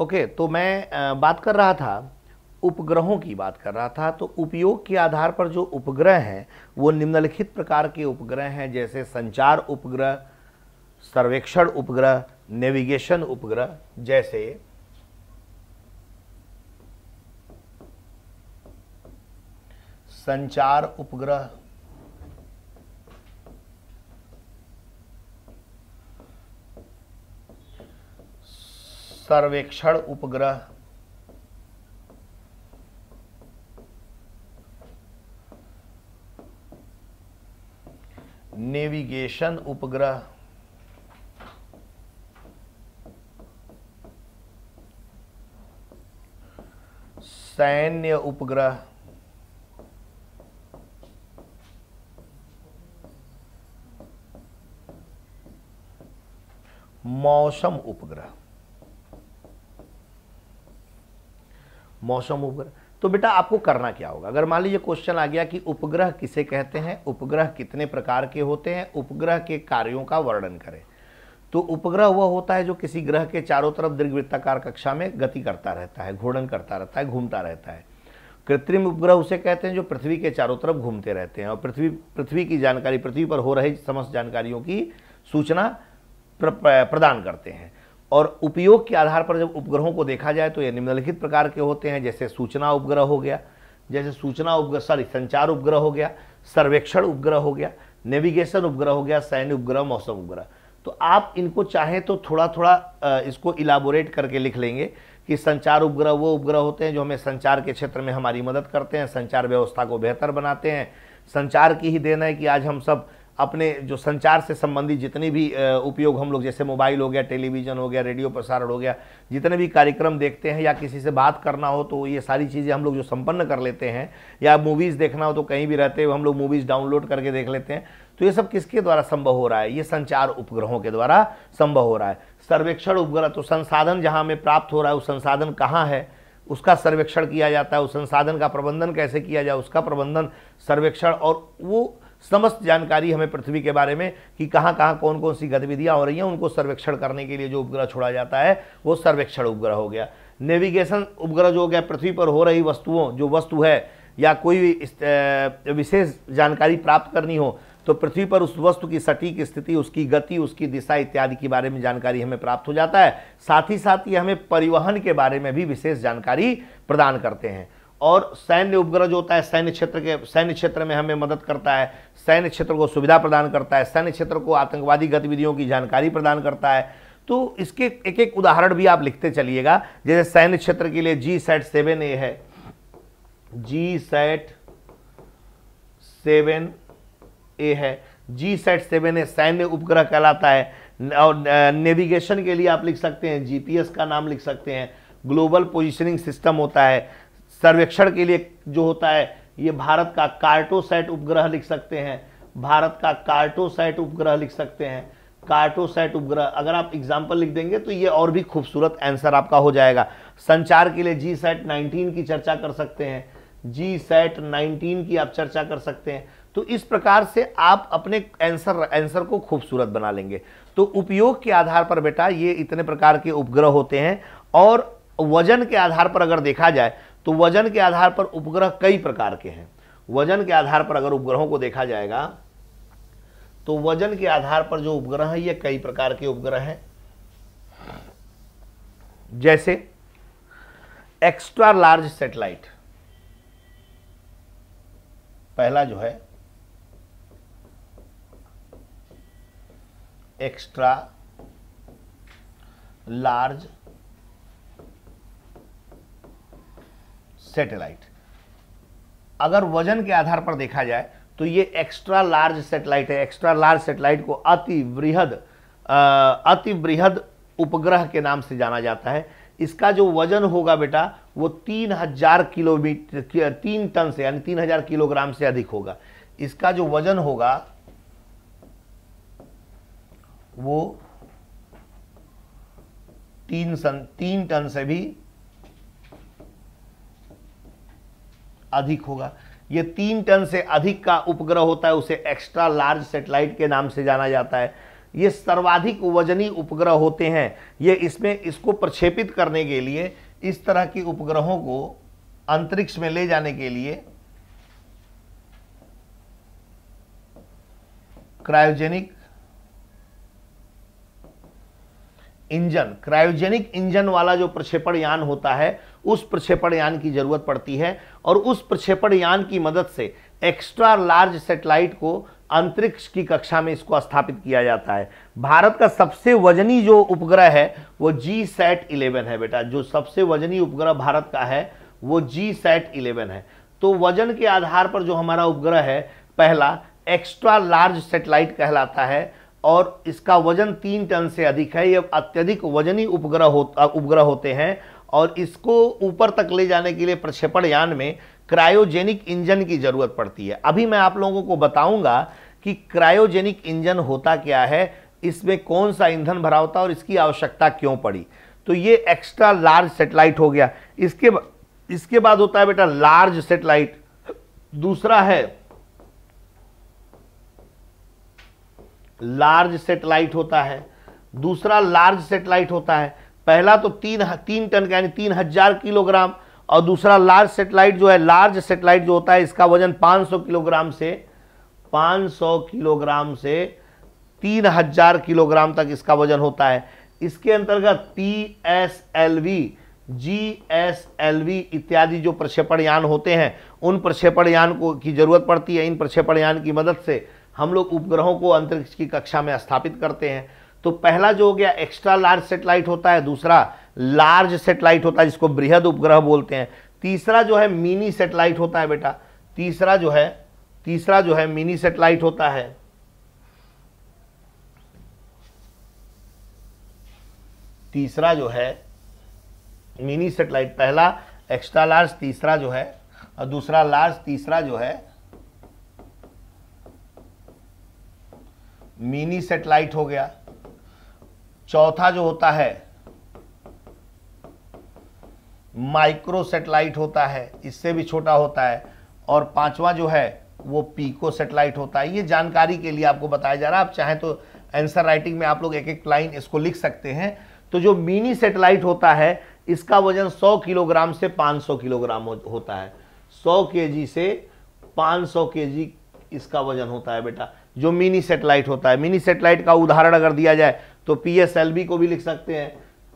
okay तो मैं बात कर रहा था उपग्रहों की बात कर रहा था तो उपयोग के आधार पर जो उपग्रह हैं वो निम्नलिखित प्रकार के उपग्रह हैं जैसे संचार उपग्रह सर्वेक्षण उपग्रह नेविगेशन उपग्रह जैसे संचार उपग्रह सर्वेक्षण उपग्रह नेविगेशन उपग्रह सैन्य उपग्रह मौसम उपग्रह मौसम उपग्रह तो बेटा आपको करना क्या होगा अगर मान लीजिए क्वेश्चन आ गया कि उपग्रह किसे कहते हैं उपग्रह कितने प्रकार के होते हैं उपग्रह के कार्यों का वर्णन करें तो उपग्रह वह होता है जो किसी ग्रह के चारों तरफ दीर्घवृत्ताकार कक्षा में गति करता रहता है घूर्णन करता रहता है घूमता रहता है कृत्रिम उपग्रह उसे कहते हैं जो पृथ्वी के चारों तरफ घूमते रहते हैं और पृथ्वी पृथ्वी की जानकारी पृथ्वी पर हो रही समस्त जानकारियों की सूचना प्रदान करते हैं और उपयोग के आधार पर जब उपग्रहों को देखा जाए तो ये निम्नलिखित प्रकार के होते हैं जैसे सूचना उपग्रह हो गया जैसे सूचना उपग्रह सॉरी संचार उपग्रह हो गया सर्वेक्षण उपग्रह हो गया नेविगेशन उपग्रह हो गया सैन्य उपग्रह मौसम उपग्रह तो आप इनको चाहें तो थोड़ा थोड़ा इसको इलाबोरेट करके लिख लेंगे कि संचार उपग्रह वो उपग्रह होते हैं जो हमें संचार के क्षेत्र में हमारी मदद करते हैं संचार व्यवस्था को बेहतर बनाते हैं संचार की ही देना है कि आज हम सब अपने जो संचार से संबंधित जितनी भी उपयोग हम लोग जैसे मोबाइल हो गया टेलीविज़न हो गया रेडियो प्रसारण हो गया जितने भी कार्यक्रम देखते हैं या किसी से बात करना हो तो ये सारी चीज़ें हम लोग जो संपन्न कर लेते हैं या मूवीज़ देखना हो तो कहीं भी रहते हुए हम लोग मूवीज़ डाउनलोड करके देख लेते हैं तो ये सब किसके द्वारा संभव हो रहा है ये संचार उपग्रहों के द्वारा संभव हो रहा है सर्वेक्षण उपग्रह तो संसाधन जहाँ हमें प्राप्त हो रहा है वो संसाधन कहाँ है उसका सर्वेक्षण किया जाता है उस संसाधन का प्रबंधन कैसे किया जाए उसका प्रबंधन सर्वेक्षण और वो समस्त जानकारी हमें पृथ्वी के बारे में कि कहाँ कहाँ कौन कौन सी गतिविधियाँ हो रही हैं उनको सर्वेक्षण करने के लिए जो उपग्रह छोड़ा जाता है वो सर्वेक्षण उपग्रह हो गया नेविगेशन उपग्रह जो हो गया पृथ्वी पर हो रही वस्तुओं जो वस्तु है या कोई विशेष जानकारी प्राप्त करनी हो तो पृथ्वी पर उस वस्तु की सटीक स्थिति उसकी गति उसकी दिशा इत्यादि के बारे में जानकारी हमें प्राप्त हो जाता है साथ ही साथ ये हमें परिवहन के बारे में भी विशेष जानकारी प्रदान करते हैं और सैन्य उपग्रह जो होता है सैन्य क्षेत्र के सैन्य क्षेत्र में हमें मदद करता है सैन्य क्षेत्र को सुविधा प्रदान करता है सैन्य क्षेत्र को आतंकवादी गतिविधियों की जानकारी प्रदान करता है तो इसके एक एक उदाहरण भी आप लिखते चलिएगा जैसे सैन्य क्षेत्र के लिए जी सेट सेवन ए है जी सेट सेवन ए है जी सेट सेवन ए सैन्य उपग्रह कहलाता है और नेविगेशन के लिए आप लिख सकते हैं जीपीएस का नाम लिख सकते हैं ग्लोबल पोजिशनिंग सिस्टम होता है सर्वेक्षण के लिए जो होता है ये भारत का कार्टोसैट उपग्रह लिख सकते हैं भारत का कार्टोसैट उपग्रह लिख सकते हैं कार्टोसैट उपग्रह अगर आप एग्जाम्पल लिख देंगे तो ये और भी खूबसूरत आंसर आपका हो जाएगा संचार के लिए जी सेट नाइनटीन की चर्चा कर सकते हैं जी सेट नाइनटीन की आप चर्चा कर सकते हैं तो इस प्रकार से आप अपने आंसर आंसर को खूबसूरत बना लेंगे तो उपयोग के आधार पर बेटा ये इतने प्रकार के उपग्रह होते हैं और वजन के आधार पर अगर देखा जाए तो वजन के आधार पर उपग्रह कई प्रकार के हैं वजन के आधार पर अगर उपग्रहों को देखा जाएगा तो वजन के आधार पर जो उपग्रह है ये कई प्रकार के उपग्रह हैं जैसे एक्स्ट्रा लार्ज सैटेलाइट पहला जो है एक्स्ट्रा लार्ज सैटेलाइट अगर वजन के आधार पर देखा जाए तो ये एक्स्ट्रा लार्ज सैटेलाइट है एक्स्ट्रा लार्ज सैटेलाइट को अति वृहद अति वृहद उपग्रह के नाम से जाना जाता है इसका जो वजन होगा बेटा वो तीन हजार किलोमीटर तीन टन से यानी तीन हजार किलोग्राम से अधिक होगा इसका जो वजन होगा वो तीन सन तीन टन से भी अधिक होगा ये तीन टन से अधिक का उपग्रह होता है उसे एक्स्ट्रा लार्ज सेटेलाइट के नाम से जाना जाता है ये सर्वाधिक वजनी उपग्रह होते हैं ये इसमें इसको प्रक्षेपित करने के लिए इस तरह के उपग्रहों को अंतरिक्ष में ले जाने के लिए क्रायोजेनिक इंजन क्रायोजेनिक इंजन वाला जो प्रक्षेपण यान होता है उस प्रक्षेपण यान की जरूरत पड़ती है और उस प्रक्षेपण यान की मदद से एक्स्ट्रा लार्ज सेटेलाइट को अंतरिक्ष की कक्षा में इसको स्थापित किया जाता है भारत का सबसे वजनी जो उपग्रह है वो जी सेट इलेवन है बेटा जो सबसे वजनी उपग्रह भारत का है वो जी सेट इलेवन है तो वजन के आधार पर जो हमारा उपग्रह है पहला एक्स्ट्रा लार्ज सेटेलाइट कहलाता है और इसका वजन तीन टन से अधिक है यह अत्यधिक वजनी उपग्रह हो उपग्रह होते हैं और इसको ऊपर तक ले जाने के लिए प्रक्षेपण यान में क्रायोजेनिक इंजन की ज़रूरत पड़ती है अभी मैं आप लोगों को बताऊंगा कि क्रायोजेनिक इंजन होता क्या है इसमें कौन सा ईंधन भरा होता और इसकी आवश्यकता क्यों पड़ी तो ये एक्स्ट्रा लार्ज सेटेलाइट हो गया इसके इसके बाद होता है बेटा लार्ज सेटेलाइट दूसरा है लार्ज सेटेलाइट होता है दूसरा लार्ज सेटेलाइट होता है पहला तो तीन तीन टन का यानी तीन हजार किलोग्राम और दूसरा लार्ज सेटेलाइट जो है लार्ज सेटेलाइट जो होता है इसका वजन 500 किलोग्राम से 500 किलोग्राम से 3000 किलोग्राम तक इसका वजन होता है इसके अंतर्गत P S L V G S L V इत्यादि जो प्रक्षेपण यान होते हैं उन प्रक्षेपण यान को की जरूरत पड़ती है इन प्रक्षेपण यान की मदद से हम लोग उपग्रहों को अंतरिक्ष की कक्षा में स्थापित करते हैं तो पहला जो हो गया एक्स्ट्रा लार्ज सेटेलाइट होता है दूसरा लार्ज सेटेलाइट होता है जिसको बृहद उपग्रह बोलते हैं तीसरा जो है मिनी सेटेलाइट होता है बेटा तीसरा जो है तीसरा जो है मिनी सेटेलाइट होता है तीसरा जो है मिनी सेटेलाइट पहला एक्स्ट्रा लार्ज तीसरा जो है और दूसरा लार्ज तीसरा जो है मिनी सेटेलाइट हो गया चौथा जो होता है माइक्रो सेटेलाइट होता है इससे भी छोटा होता है और पांचवा जो है वो पीको सेटेलाइट होता है ये जानकारी के लिए आपको बताया जा रहा है आप चाहें तो आंसर राइटिंग में आप लोग एक एक लाइन इसको लिख सकते हैं तो जो मिनी सेटेलाइट होता है इसका वजन 100 किलोग्राम से 500 किलोग्राम होता है 100 के से 500 सौ इसका वजन होता है बेटा जो मिनी सेटेलाइट होता है मिनी सेटेलाइट का उदाहरण अगर दिया जाए तो पी एस एल बी को भी लिख सकते हैं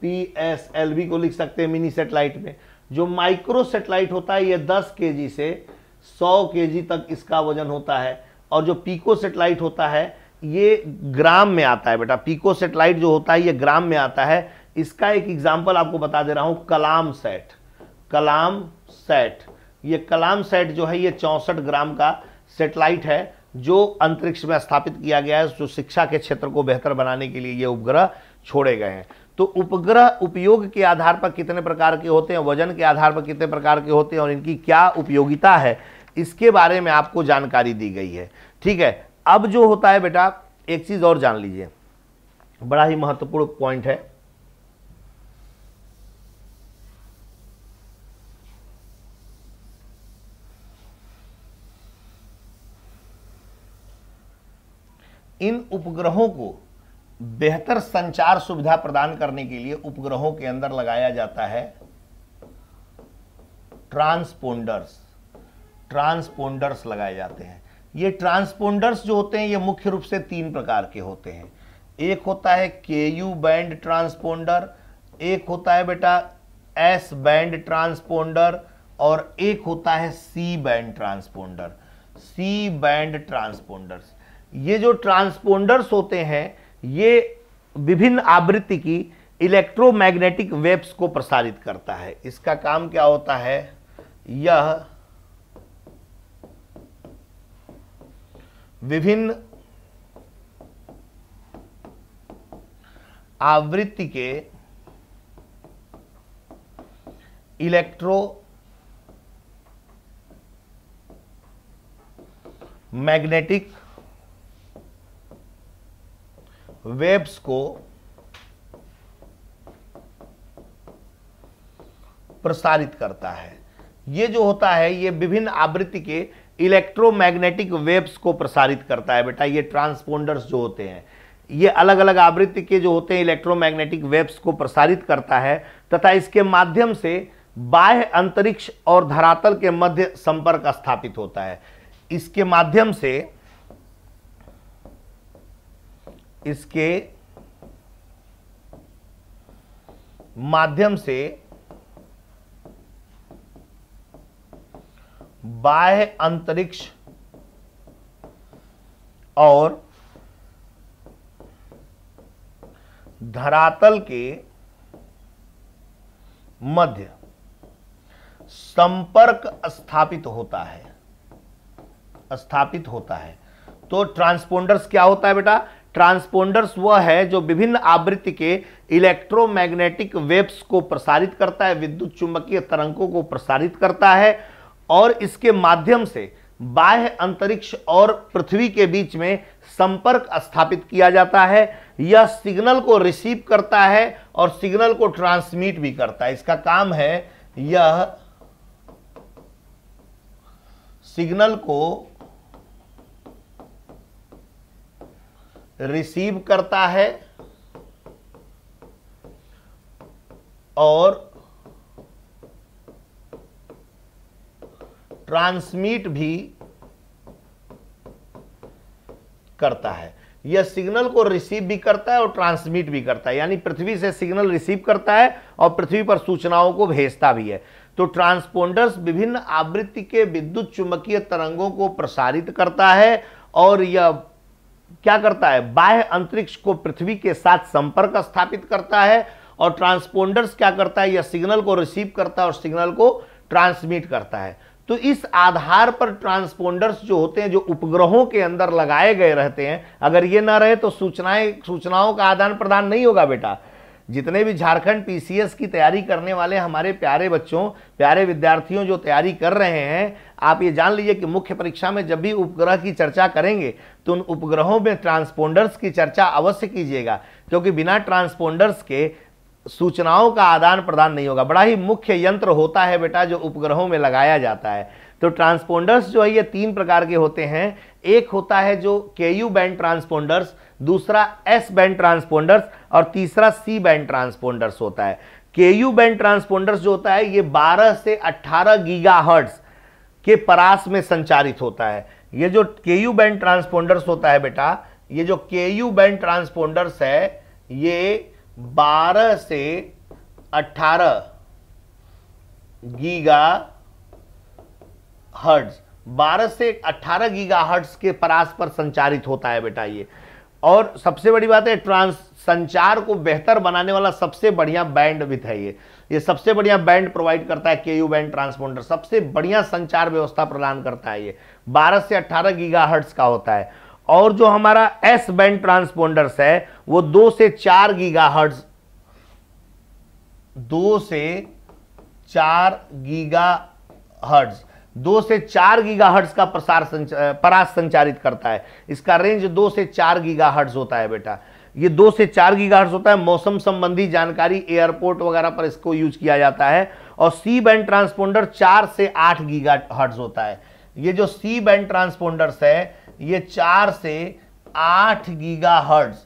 पी एस एल बी को लिख सकते हैं मिनी सेटेलाइट में जो माइक्रो सेटेलाइट होता है ये 10 के से 100 के तक इसका वजन होता है और जो पीको सेटेलाइट होता है ये ग्राम में आता है बेटा पीको सेटेलाइट जो होता है ये ग्राम में आता है इसका एक एग्जाम्पल आपको बता दे रहा हूं कलाम सेट कलाम सेट ये कलाम सेट जो है ये चौसठ ग्राम का सेटेलाइट है जो अंतरिक्ष में स्थापित किया गया है जो शिक्षा के क्षेत्र को बेहतर बनाने के लिए ये उपग्रह छोड़े गए हैं तो उपग्रह उपयोग के आधार पर कितने प्रकार के होते हैं वजन के आधार पर कितने प्रकार के होते हैं और इनकी क्या उपयोगिता है इसके बारे में आपको जानकारी दी गई है ठीक है अब जो होता है बेटा एक चीज़ और जान लीजिए बड़ा ही महत्वपूर्ण पॉइंट है इन उपग्रहों को बेहतर संचार सुविधा प्रदान करने के लिए उपग्रहों के अंदर लगाया जाता है ट्रांसपोंडर्स ट्रांसपोंडर्स लगाए जाते हैं ये ट्रांसपोंडर्स जो होते हैं ये मुख्य रूप से तीन प्रकार के होते हैं एक होता है के यू बैंड ट्रांसपोंडर एक होता है बेटा एस बैंड ट्रांसपोंडर और एक होता है C band transponder C band transponders ये जो ट्रांसपोंडर्स होते हैं ये विभिन्न आवृत्ति की इलेक्ट्रोमैग्नेटिक वेव्स को प्रसारित करता है इसका काम क्या होता है यह विभिन्न आवृत्ति के इलेक्ट्रो मैग्नेटिक वेब्स को प्रसारित करता है ये जो होता है ये विभिन्न आवृत्ति के इलेक्ट्रोमैग्नेटिक वेव्स को प्रसारित करता है बेटा ये ट्रांसपोंडर्स जो होते हैं ये अलग अलग आवृत्ति के जो होते हैं इलेक्ट्रोमैग्नेटिक वेव्स को प्रसारित करता है तथा इसके माध्यम से बाह्य अंतरिक्ष और धरातल के मध्य संपर्क स्थापित होता है इसके माध्यम से इसके माध्यम से बाह्य अंतरिक्ष और धरातल के मध्य संपर्क स्थापित होता है स्थापित होता है तो ट्रांसपोंडर्स क्या होता है बेटा ट्रांसपोंडर्स वह है जो विभिन्न आवृत्ति के इलेक्ट्रोमैग्नेटिक वेव्स को प्रसारित करता है विद्युत चुंबकीय तरंगों को प्रसारित करता है और इसके माध्यम से बाह्य अंतरिक्ष और पृथ्वी के बीच में संपर्क स्थापित किया जाता है यह सिग्नल को रिसीव करता है और सिग्नल को ट्रांसमिट भी करता है इसका काम है यह सिग्नल को रिसीव करता है और ट्रांसमिट भी करता है यह सिग्नल को रिसीव भी करता है और ट्रांसमिट भी करता है यानी पृथ्वी से सिग्नल रिसीव करता है और पृथ्वी पर सूचनाओं को भेजता भी है तो ट्रांसपोंडर्स विभिन्न आवृत्ति के विद्युत चुंबकीय तरंगों को प्रसारित करता है और यह क्या करता है बाह्य अंतरिक्ष को पृथ्वी के साथ संपर्क स्थापित करता है और ट्रांसपोंडर्स क्या करता है यह सिग्नल को रिसीव करता है और सिग्नल को ट्रांसमिट करता है तो इस आधार पर ट्रांसपोंडर्स जो होते हैं जो उपग्रहों के अंदर लगाए गए रहते हैं अगर ये ना रहे तो सूचनाएं सूचनाओं का आदान प्रदान नहीं होगा बेटा जितने भी झारखंड पीसीएस की तैयारी करने वाले हमारे प्यारे बच्चों प्यारे विद्यार्थियों जो तैयारी कर रहे हैं आप ये जान लीजिए कि मुख्य परीक्षा में जब भी उपग्रह की चर्चा करेंगे तो उन उपग्रहों में ट्रांसपोंडर्स की चर्चा अवश्य कीजिएगा क्योंकि बिना ट्रांसपोंडर्स के सूचनाओं का आदान प्रदान नहीं होगा बड़ा ही मुख्य यंत्र होता है बेटा जो उपग्रहों में लगाया जाता है तो ट्रांसपोंडर्स जो है ये तीन प्रकार के होते हैं एक होता है जो के यू बैंड ट्रांसपोंडर्स दूसरा एस बैंड ट्रांसपोंडर्स और तीसरा सी बैंड ट्रांसपोंडर्स होता है के यू बैंड ट्रांसपोंडर्स जो होता है ये 12 से 18 गीगाहर्ट्ज के परास में संचारित होता है ये जो के यू बैंड ट्रांसपोंडर्स होता है बेटा ये जो के यू बैंड ट्रांसपोंडर्स है ये 12 से 18 गीगा हर्ट्ज 12 से 18 गीगाहर्ट्ज के परास पर संचारित होता है बेटा ये और सबसे बड़ी बात है ट्रांस संचार को बेहतर बनाने वाला सबसे बढ़िया बैंड विथ है ये ये सबसे बढ़िया बैंड प्रोवाइड करता है के यू बैंड ट्रांसपोंडर सबसे बढ़िया संचार व्यवस्था प्रदान करता है ये 12 से 18 गीगाहर्ट्ज का होता है और जो हमारा एस बैंड ट्रांसपोंडर्स है वो दो से चार गीगा हर्ट्स दो से चार गीगा हर्ट्स दो से चार गीगाहर्ट्ज का प्रसार संचा, परास संचारित करता है इसका रेंज दो से चार गीगाहर्ट्ज होता है बेटा ये दो से चार गीगाहर्ट्ज होता है मौसम संबंधी जानकारी एयरपोर्ट वगैरह पर इसको यूज किया जाता है और सी बैंड ट्रांसपोंडर चार से आठ गीगा हर्ट्ज होता है ये जो सी बैंड ट्रांसपोंडर्स है ये चार से आठ गीगा हर्ट्ज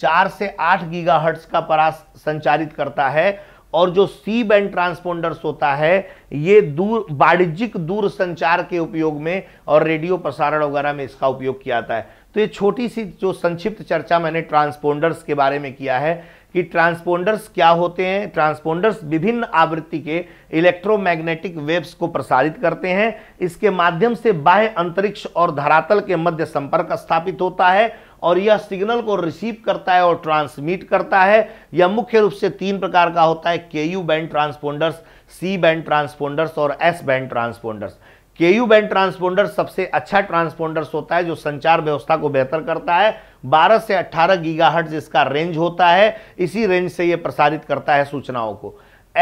चार से आठ गीगा हर्ट्ज का परास संचारित करता है और जो सी बैंड ट्रांसपोंडर्स होता है ये दूर वाणिज्यिक दूर संचार के उपयोग में और रेडियो प्रसारण वगैरह में इसका उपयोग किया जाता है तो ये छोटी सी जो संक्षिप्त चर्चा मैंने ट्रांसपोंडर्स के बारे में किया है कि ट्रांसपोंडर्स क्या होते हैं ट्रांसपोंडर्स विभिन्न आवृत्ति के इलेक्ट्रोमैग्नेटिक वेव्स को प्रसारित करते हैं इसके माध्यम से बाह्य अंतरिक्ष और धरातल के मध्य संपर्क स्थापित होता है और यह सिग्नल को रिसीव करता है और ट्रांसमिट करता है यह मुख्य रूप से तीन प्रकार का होता है K U band transponders C band transponders और S band transponders K U band transponder सबसे अच्छा ट्रांसपोंडर्स होता है जो संचार व्यवस्था को बेहतर करता है 12 से 18 गीगाहर्ट्ज इसका रेंज होता है इसी रेंज से ये प्रसारित करता है सूचनाओं को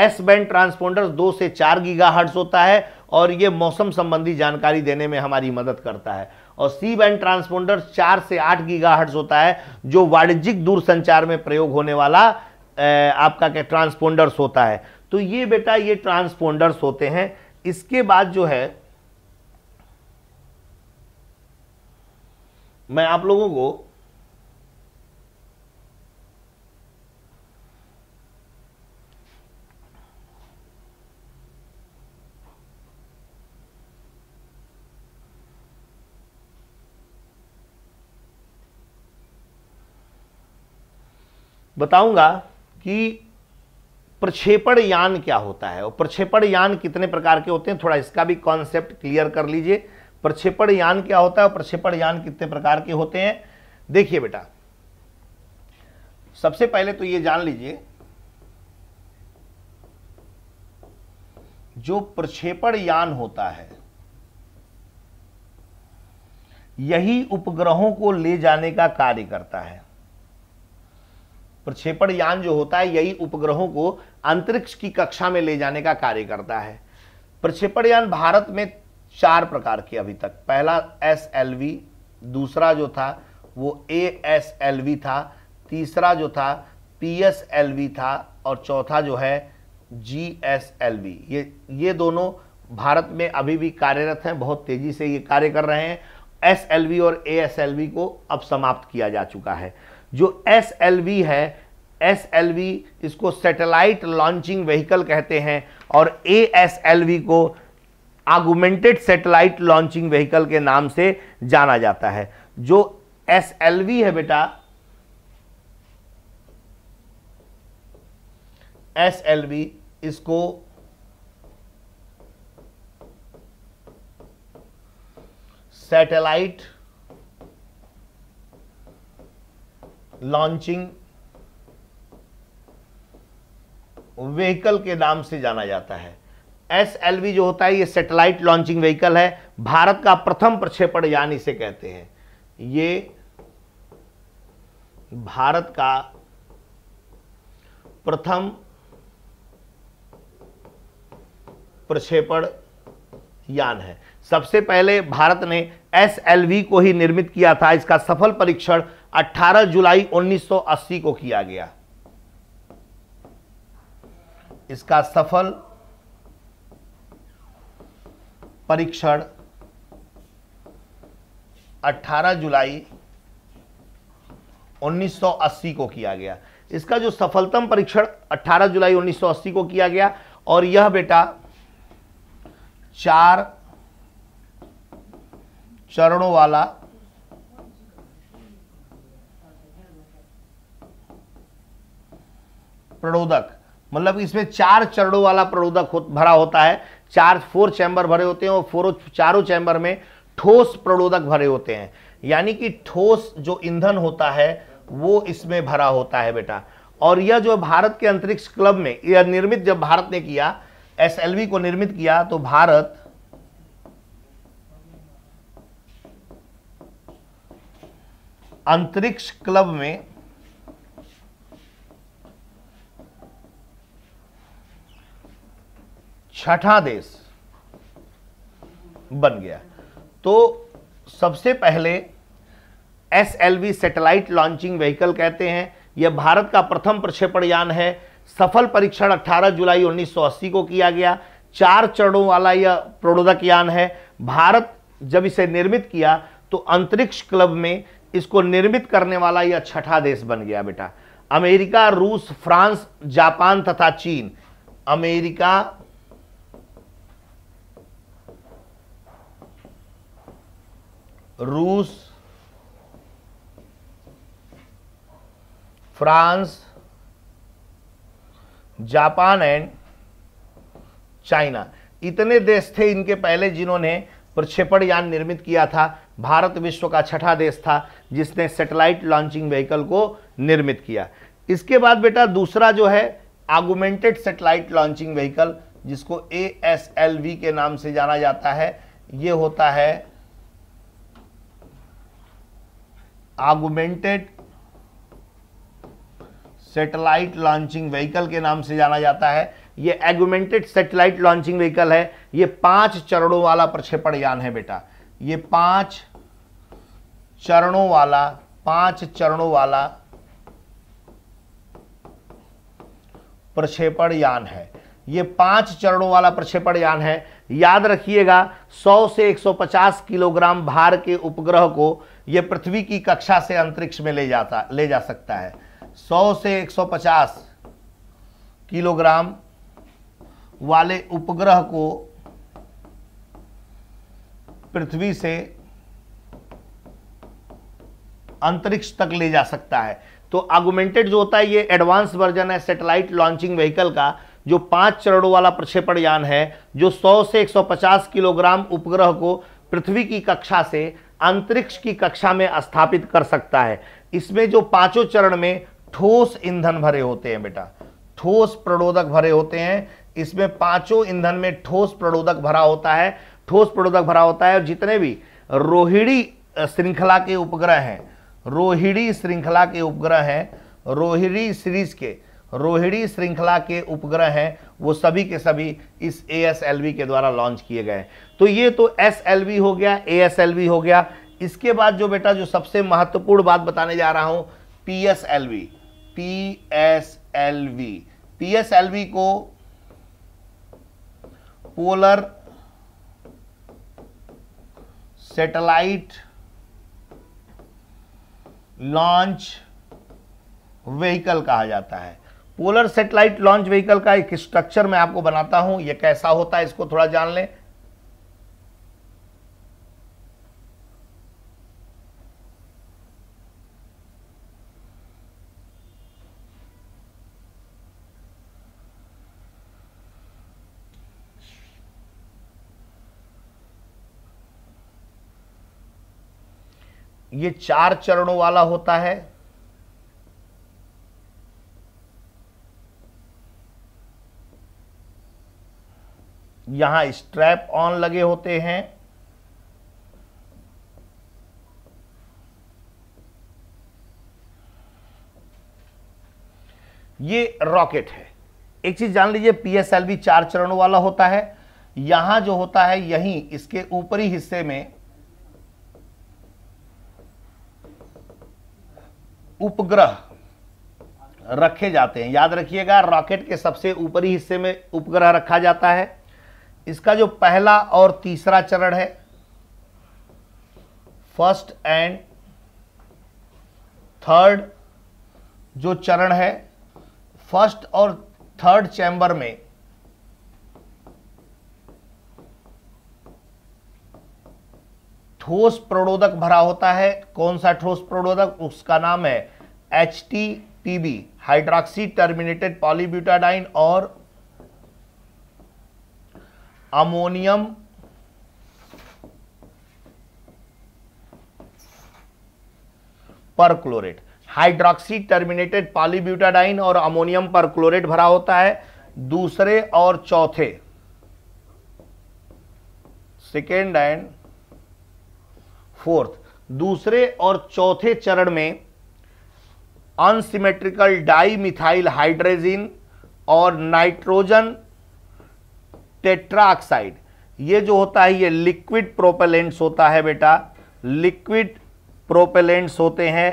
एस बैंड ट्रांसपोंडर्स दो से चार गीगाहर्ट्ज होता है और ये मौसम संबंधी जानकारी देने में हमारी मदद करता है और सी बैंड ट्रांसपोंडर चार से आठ गीगाहर्ट्ज होता है जो वाणिज्यिक दूरसंचार में प्रयोग होने वाला आपका क्या ट्रांसपोंडर्स होता है तो ये बेटा ये ट्रांसपोंडर्स होते हैं इसके बाद जो है मैं आप लोगों को बताऊंगा कि प्रक्षेपण यान क्या होता है और प्रक्षेपण यान कितने प्रकार के होते हैं थोड़ा इसका भी कॉन्सेप्ट क्लियर कर लीजिए प्रक्षेपण यान क्या होता है प्रक्षेपण यान कितने प्रकार के होते हैं देखिए बेटा सबसे पहले तो ये जान लीजिए जो प्रक्षेपण यान होता है यही उपग्रहों को ले जाने का कार्य करता है प्रक्षेपण यान जो होता है यही उपग्रहों को अंतरिक्ष की कक्षा में ले जाने का कार्य करता है प्रक्षेपण यान भारत में चार प्रकार के अभी तक पहला एस एल वी दूसरा जो था वो ए एस एल वी था तीसरा जो था पी एस एल वी था और चौथा जो है जी एस एल वी ये ये दोनों भारत में अभी भी कार्यरत हैं बहुत तेज़ी से ये कार्य कर रहे हैं एस एल वी और ए एस एल वी को अब समाप्त किया जा चुका है जो एस एल वी है एस एल वी इसको सैटेलाइट लॉन्चिंग व्हीकल कहते हैं और ए एस एल वी को आगुमेंटेड सेटेलाइट लॉन्चिंग व्हीकल के नाम से जाना जाता है जो एस है बेटा एस इसको सैटेलाइट लॉन्चिंग व्हीकल के नाम से जाना जाता है एस जो होता है ये सेटेलाइट लॉन्चिंग व्हीकल है भारत का प्रथम प्रक्षेपण यान इसे कहते हैं ये भारत का प्रथम प्रक्षेपण यान है सबसे पहले भारत ने एस को ही निर्मित किया था इसका सफल परीक्षण 18 जुलाई 1980 को किया गया इसका सफल परीक्षण 18 जुलाई 1980 को किया गया इसका जो सफलतम परीक्षण 18 जुलाई 1980 को किया गया और यह बेटा चार चरणों वाला प्रणोदक मतलब इसमें चार चरणों वाला प्रणोदक हो, भरा होता है चार फोर चैम्बर भरे होते हैं और फोर चारों चैम्बर में ठोस प्रणोदक भरे होते हैं यानी कि ठोस जो ईंधन होता है वो इसमें भरा होता है बेटा और यह जो भारत के अंतरिक्ष क्लब में यह निर्मित जब भारत ने किया एस को निर्मित किया तो भारत अंतरिक्ष क्लब में छठा देश बन गया तो सबसे पहले S L V satellite launching vehicle कहते हैं यह भारत का प्रथम प्रक्षेपण यान है सफल परीक्षण 18 जुलाई 1980 को किया गया चार चरणों वाला यह प्रणोदक यान है भारत जब इसे निर्मित किया तो अंतरिक्ष क्लब में इसको निर्मित करने वाला यह छठा देश बन गया बेटा अमेरिका रूस फ्रांस जापान तथा चीन अमेरिका रूस फ्रांस जापान एंड चाइना इतने देश थे इनके पहले जिन्होंने प्रक्षेपण यान निर्मित किया था भारत विश्व का छठा देश था जिसने सैटेलाइट लॉन्चिंग व्हीकल को निर्मित किया इसके बाद बेटा दूसरा जो है आगुमेंटेड सैटेलाइट लॉन्चिंग व्हीकल जिसको ए के नाम से जाना जाता है ये होता है आगुमेंटेड सैटेलाइट लॉन्चिंग व्हीकल के नाम से जाना जाता है ये एगुमेंटेड सैटेलाइट लॉन्चिंग व्हीकल है ये पांच चरणों वाला प्रक्षेपण यान है बेटा ये पांच चरणों वाला पांच चरणों वाला प्रक्षेपण यान है ये पांच चरणों वाला प्रक्षेपण यान है याद रखिएगा 100 से 150 किलोग्राम भार के उपग्रह को यह पृथ्वी की कक्षा से अंतरिक्ष में ले जाता ले जा सकता है 100 से 150 किलोग्राम वाले उपग्रह को पृथ्वी से अंतरिक्ष तक ले जा सकता है तो आगुमेंटेड जो होता है ये एडवांस वर्जन है सैटेलाइट लॉन्चिंग व्हीकल का जो पांच चरणों वाला प्रक्षेपण यान है जो 100 से 150 किलोग्राम उपग्रह को पृथ्वी की कक्षा से अंतरिक्ष की कक्षा में स्थापित कर सकता है इसमें जो पांचों चरण में ठोस ईंधन भरे होते हैं बेटा ठोस प्रणोदक भरे होते हैं इसमें पांचों ईंधन में ठोस प्रणोदक भरा होता है ठोस प्रणोदक भरा होता है और जितने भी रोहिणी श्रृंखला के उपग्रह हैं रोहिणी श्रृंखला के उपग्रह हैं रोहिणी सीरीज के रोहिणी श्रृंखला के उपग्रह हैं वो सभी के सभी इस ए के द्वारा लॉन्च किए गए हैं तो ये तो एस हो गया ए हो गया इसके बाद जो बेटा जो सबसे महत्वपूर्ण बात बताने जा रहा हूं P S L V P S L V P S L V को पोलर सैटेलाइट लॉन्च व्हीकल कहा जाता है पोलर सैटेलाइट लॉन्च व्हीकल का एक स्ट्रक्चर मैं आपको बनाता हूं यह कैसा होता है इसको थोड़ा जान लें ये चार चरणों वाला होता है यहां स्ट्रैप ऑन लगे होते हैं ये रॉकेट है एक चीज जान लीजिए पीएसएलवी चार चरणों वाला होता है यहां जो होता है यहीं इसके ऊपरी हिस्से में उपग्रह रखे जाते हैं याद रखिएगा रॉकेट के सबसे ऊपरी हिस्से में उपग्रह रखा जाता है इसका जो पहला और तीसरा चरण है फर्स्ट एंड थर्ड जो चरण है फर्स्ट और थर्ड चैम्बर में ठोस प्रणोदक भरा होता है कौन सा ठोस प्रणोदक उसका नाम है H T T B hydroxy terminated polybutadiene और ammonium perchlorate hydroxy terminated polybutadiene और अमोनियम परक्लोरेट भरा होता है दूसरे और चौथे सेकेंड एंड फोर्थ दूसरे और चौथे चरण में अनसिमेट्रिकल डाई मिथाइल हाइड्रेजिन और नाइट्रोजन टेट्राक्साइड ये जो होता है ये लिक्विड प्रोपेलेंट्स होता है बेटा लिक्विड प्रोपेलेंट्स होते हैं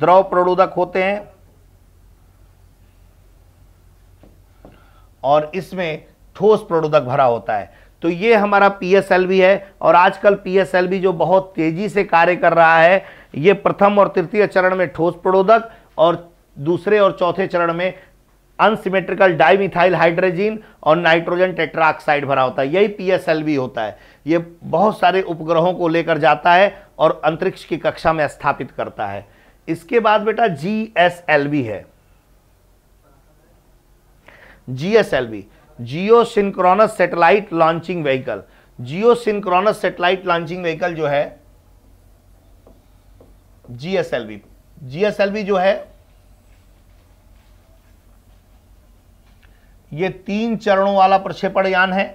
द्रव प्रणोदक होते हैं और इसमें ठोस प्रणोदक भरा होता है तो ये हमारा पीएसएलवी है और आजकल पीएसएलवी जो बहुत तेजी से कार्य कर रहा है ये प्रथम और तृतीय चरण में ठोस प्रणोदक और दूसरे और चौथे चरण में अनसिमेट्रिकल डाइमिथाइल हाइड्रोजीन और नाइट्रोजन टेट्राक्साइड भरा होता है यही पीएसएलवी होता है ये बहुत सारे उपग्रहों को लेकर जाता है और अंतरिक्ष की कक्षा में स्थापित करता है इसके बाद बेटा जीएसएलवी है GSLV geosynchronous satellite launching vehicle geosynchronous satellite launching vehicle जो है जीएसएलवी जीएसएलवी जो है ये तीन चरणों वाला प्रक्षेपण यान है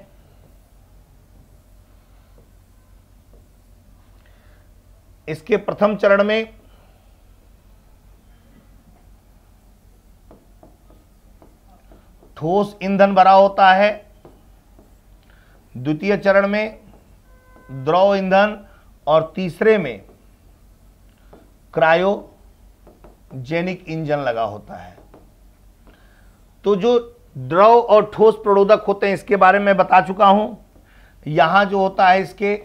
इसके प्रथम चरण में ठोस ईंधन भरा होता है द्वितीय चरण में द्रव ईंधन और तीसरे में क्रायो जेनिक इंजन लगा होता है तो जो द्रव और ठोस प्रोरोधक होते हैं इसके बारे में बता चुका हूं यहां जो होता है इसके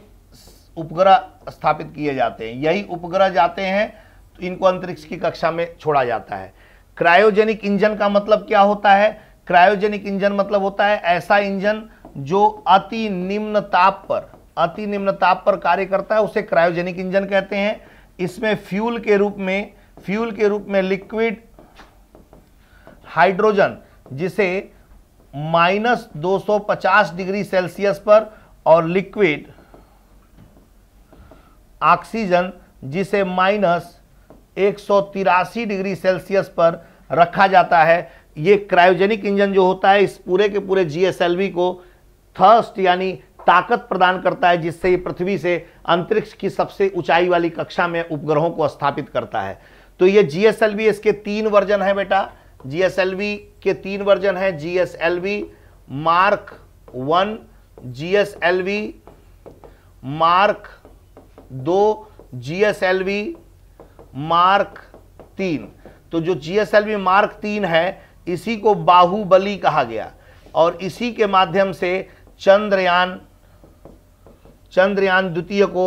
उपग्रह स्थापित किए जाते हैं यही उपग्रह जाते हैं तो इनको अंतरिक्ष की कक्षा में छोड़ा जाता है क्रायोजेनिक इंजन का मतलब क्या होता है क्रायोजेनिक इंजन मतलब होता है ऐसा इंजन जो अति निम्न ताप पर अति निम्न ताप पर कार्य करता है उसे क्रायोजेनिक इंजन कहते हैं इसमें फ्यूल के रूप में फ्यूल के रूप में लिक्विड हाइड्रोजन जिसे माइनस दो डिग्री सेल्सियस पर और लिक्विड ऑक्सीजन जिसे माइनस एक डिग्री सेल्सियस पर रखा जाता है ये क्रायोजेनिक इंजन जो होता है इस पूरे के पूरे जीएसएलवी को थर्स्ट यानी ताकत प्रदान करता है जिससे ये पृथ्वी से अंतरिक्ष की सबसे ऊंचाई वाली कक्षा में उपग्रहों को स्थापित करता है तो ये जीएसएलवी इसके तीन वर्जन है बेटा जीएसएलवी के तीन वर्जन है GSLV mark one GSLV mark दो जीएसएलवी मार्क तीन तो जो जीएसएलवी मार्क तीन है इसी को बाहुबली कहा गया और इसी के माध्यम से चंद्रयान चंद्रयान द्वितीय को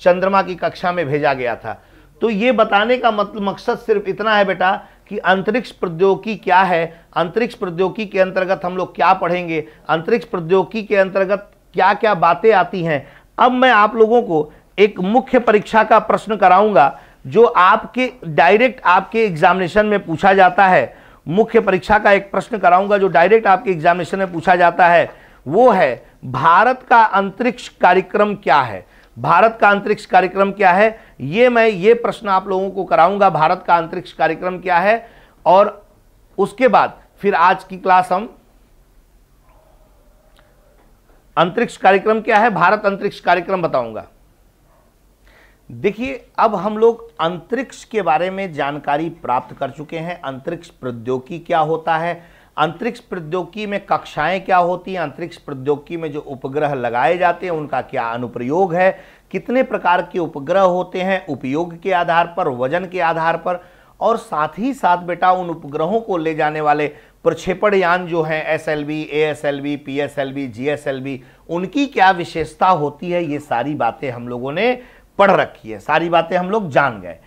चंद्रमा की कक्षा में भेजा गया था तो ये बताने का मतलब मकसद सिर्फ इतना है बेटा कि अंतरिक्ष प्रौद्योगिकी क्या है अंतरिक्ष प्रौद्योगिकी के अंतर्गत हम लोग क्या पढ़ेंगे अंतरिक्ष प्रौद्योगिकी के अंतर्गत क्या क्या बातें आती हैं अब मैं आप लोगों को एक मुख्य परीक्षा का प्रश्न कराऊंगा जो आपके डायरेक्ट आपके एग्जामिनेशन में पूछा जाता है मुख्य परीक्षा का एक प्रश्न कराऊंगा जो डायरेक्ट आपके एग्जामिनेशन में पूछा जाता है वो है भारत का अंतरिक्ष कार्यक्रम क्या है भारत का अंतरिक्ष कार्यक्रम क्या है ये मैं ये प्रश्न आप लोगों को कराऊंगा भारत का अंतरिक्ष कार्यक्रम क्या है और उसके बाद फिर आज की क्लास हम अंतरिक्ष कार्यक्रम क्या है भारत अंतरिक्ष कार्यक्रम बताऊंगा देखिए अब हम लोग अंतरिक्ष के बारे में जानकारी प्राप्त कर चुके हैं अंतरिक्ष प्रौद्योगिकी क्या होता है अंतरिक्ष प्रौद्योगिकी में कक्षाएं क्या होती हैं अंतरिक्ष प्रौद्योगिकी में जो उपग्रह लगाए जाते हैं उनका क्या अनुप्रयोग है कितने प्रकार के उपग्रह होते हैं उपयोग के आधार पर वजन के आधार पर और साथ ही साथ बेटा उन उपग्रहों को ले जाने वाले प्रक्षेपण यान जो हैं S L V A S L V P S L V G S L V उनकी क्या विशेषता होती है ये सारी बातें हम लोगों ने पढ़ रखी है सारी बातें हम लोग जान गए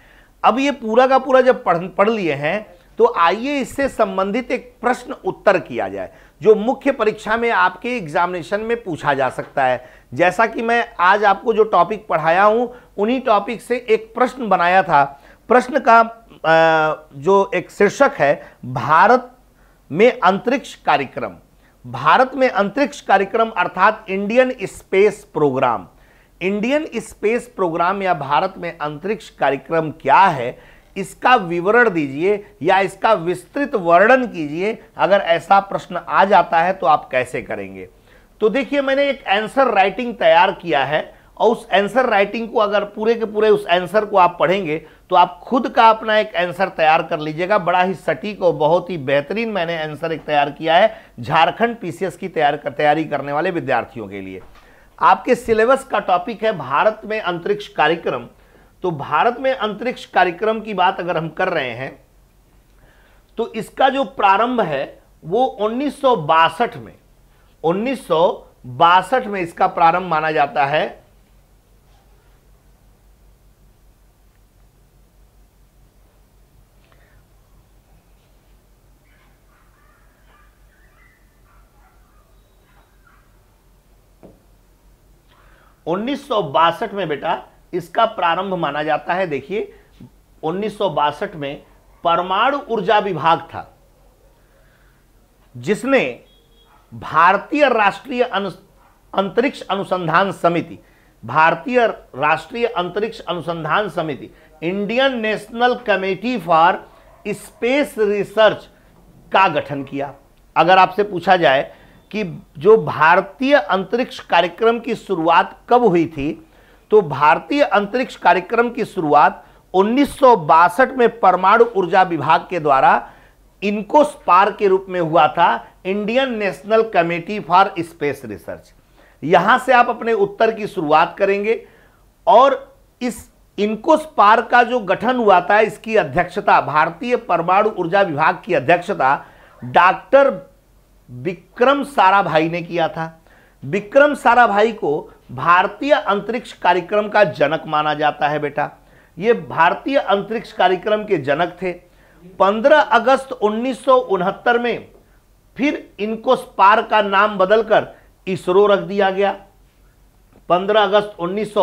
अब ये पूरा का पूरा जब पढ़ पढ़ लिए हैं तो आइए इससे संबंधित एक प्रश्न उत्तर किया जाए जो मुख्य परीक्षा में आपके एग्जामिनेशन में पूछा जा सकता है जैसा कि मैं आज आपको जो टॉपिक पढ़ाया हूं उन्हीं टॉपिक से एक प्रश्न बनाया था प्रश्न का जो एक शीर्षक है भारत में अंतरिक्ष कार्यक्रम भारत में अंतरिक्ष कार्यक्रम अर्थात Indian space programme Indian space programme या भारत में अंतरिक्ष कार्यक्रम क्या है इसका विवरण दीजिए या इसका विस्तृत वर्णन कीजिए अगर ऐसा प्रश्न आ जाता है तो आप कैसे करेंगे तो देखिए मैंने एक आंसर राइटिंग तैयार किया है और उस आंसर राइटिंग को अगर पूरे के पूरे उस आंसर को आप पढ़ेंगे तो आप खुद का अपना एक आंसर तैयार कर लीजिएगा बड़ा ही सटीक और बहुत ही बेहतरीन मैंने आंसर एक तैयार किया है झारखंड पीसीएस की तैयार कर, तैयारी करने वाले विद्यार्थियों के लिए आपके सिलेबस का टॉपिक है भारत में अंतरिक्ष कार्यक्रम तो भारत में अंतरिक्ष कार्यक्रम की बात अगर हम कर रहे हैं तो इसका जो प्रारंभ है वो उन्नीस में उन्नीस में इसका प्रारंभ माना जाता है उन्नीस में बेटा इसका प्रारंभ माना जाता है देखिए उन्नीस में परमाणु ऊर्जा विभाग था जिसने भारतीय राष्ट्रीय अंतरिक्ष अनुसंधान समिति भारतीय राष्ट्रीय अंतरिक्ष अनुसंधान समिति Indian national committee for space research का गठन किया अगर आपसे पूछा जाए कि जो भारतीय अंतरिक्ष कार्यक्रम की शुरुआत कब हुई थी तो भारतीय अंतरिक्ष कार्यक्रम की शुरुआत उन्नीस में परमाणु ऊर्जा विभाग के द्वारा इनको स्पार के रूप में हुआ था Indian national committee for space research यहां से आप अपने उत्तर की शुरुआत करेंगे और इस इनको स्पार का जो गठन हुआ था इसकी अध्यक्षता भारतीय परमाणु ऊर्जा विभाग की अध्यक्षता डॉक्टर विक्रम साराभाई ने किया था विक्रम साराभाई को भारतीय अंतरिक्ष कार्यक्रम का जनक माना जाता है बेटा ये भारतीय अंतरिक्ष कार्यक्रम के जनक थे 15 अगस्त उन्नीस में फिर इनको स्पार का नाम बदलकर इसरो रख दिया गया 15 अगस्त उन्नीस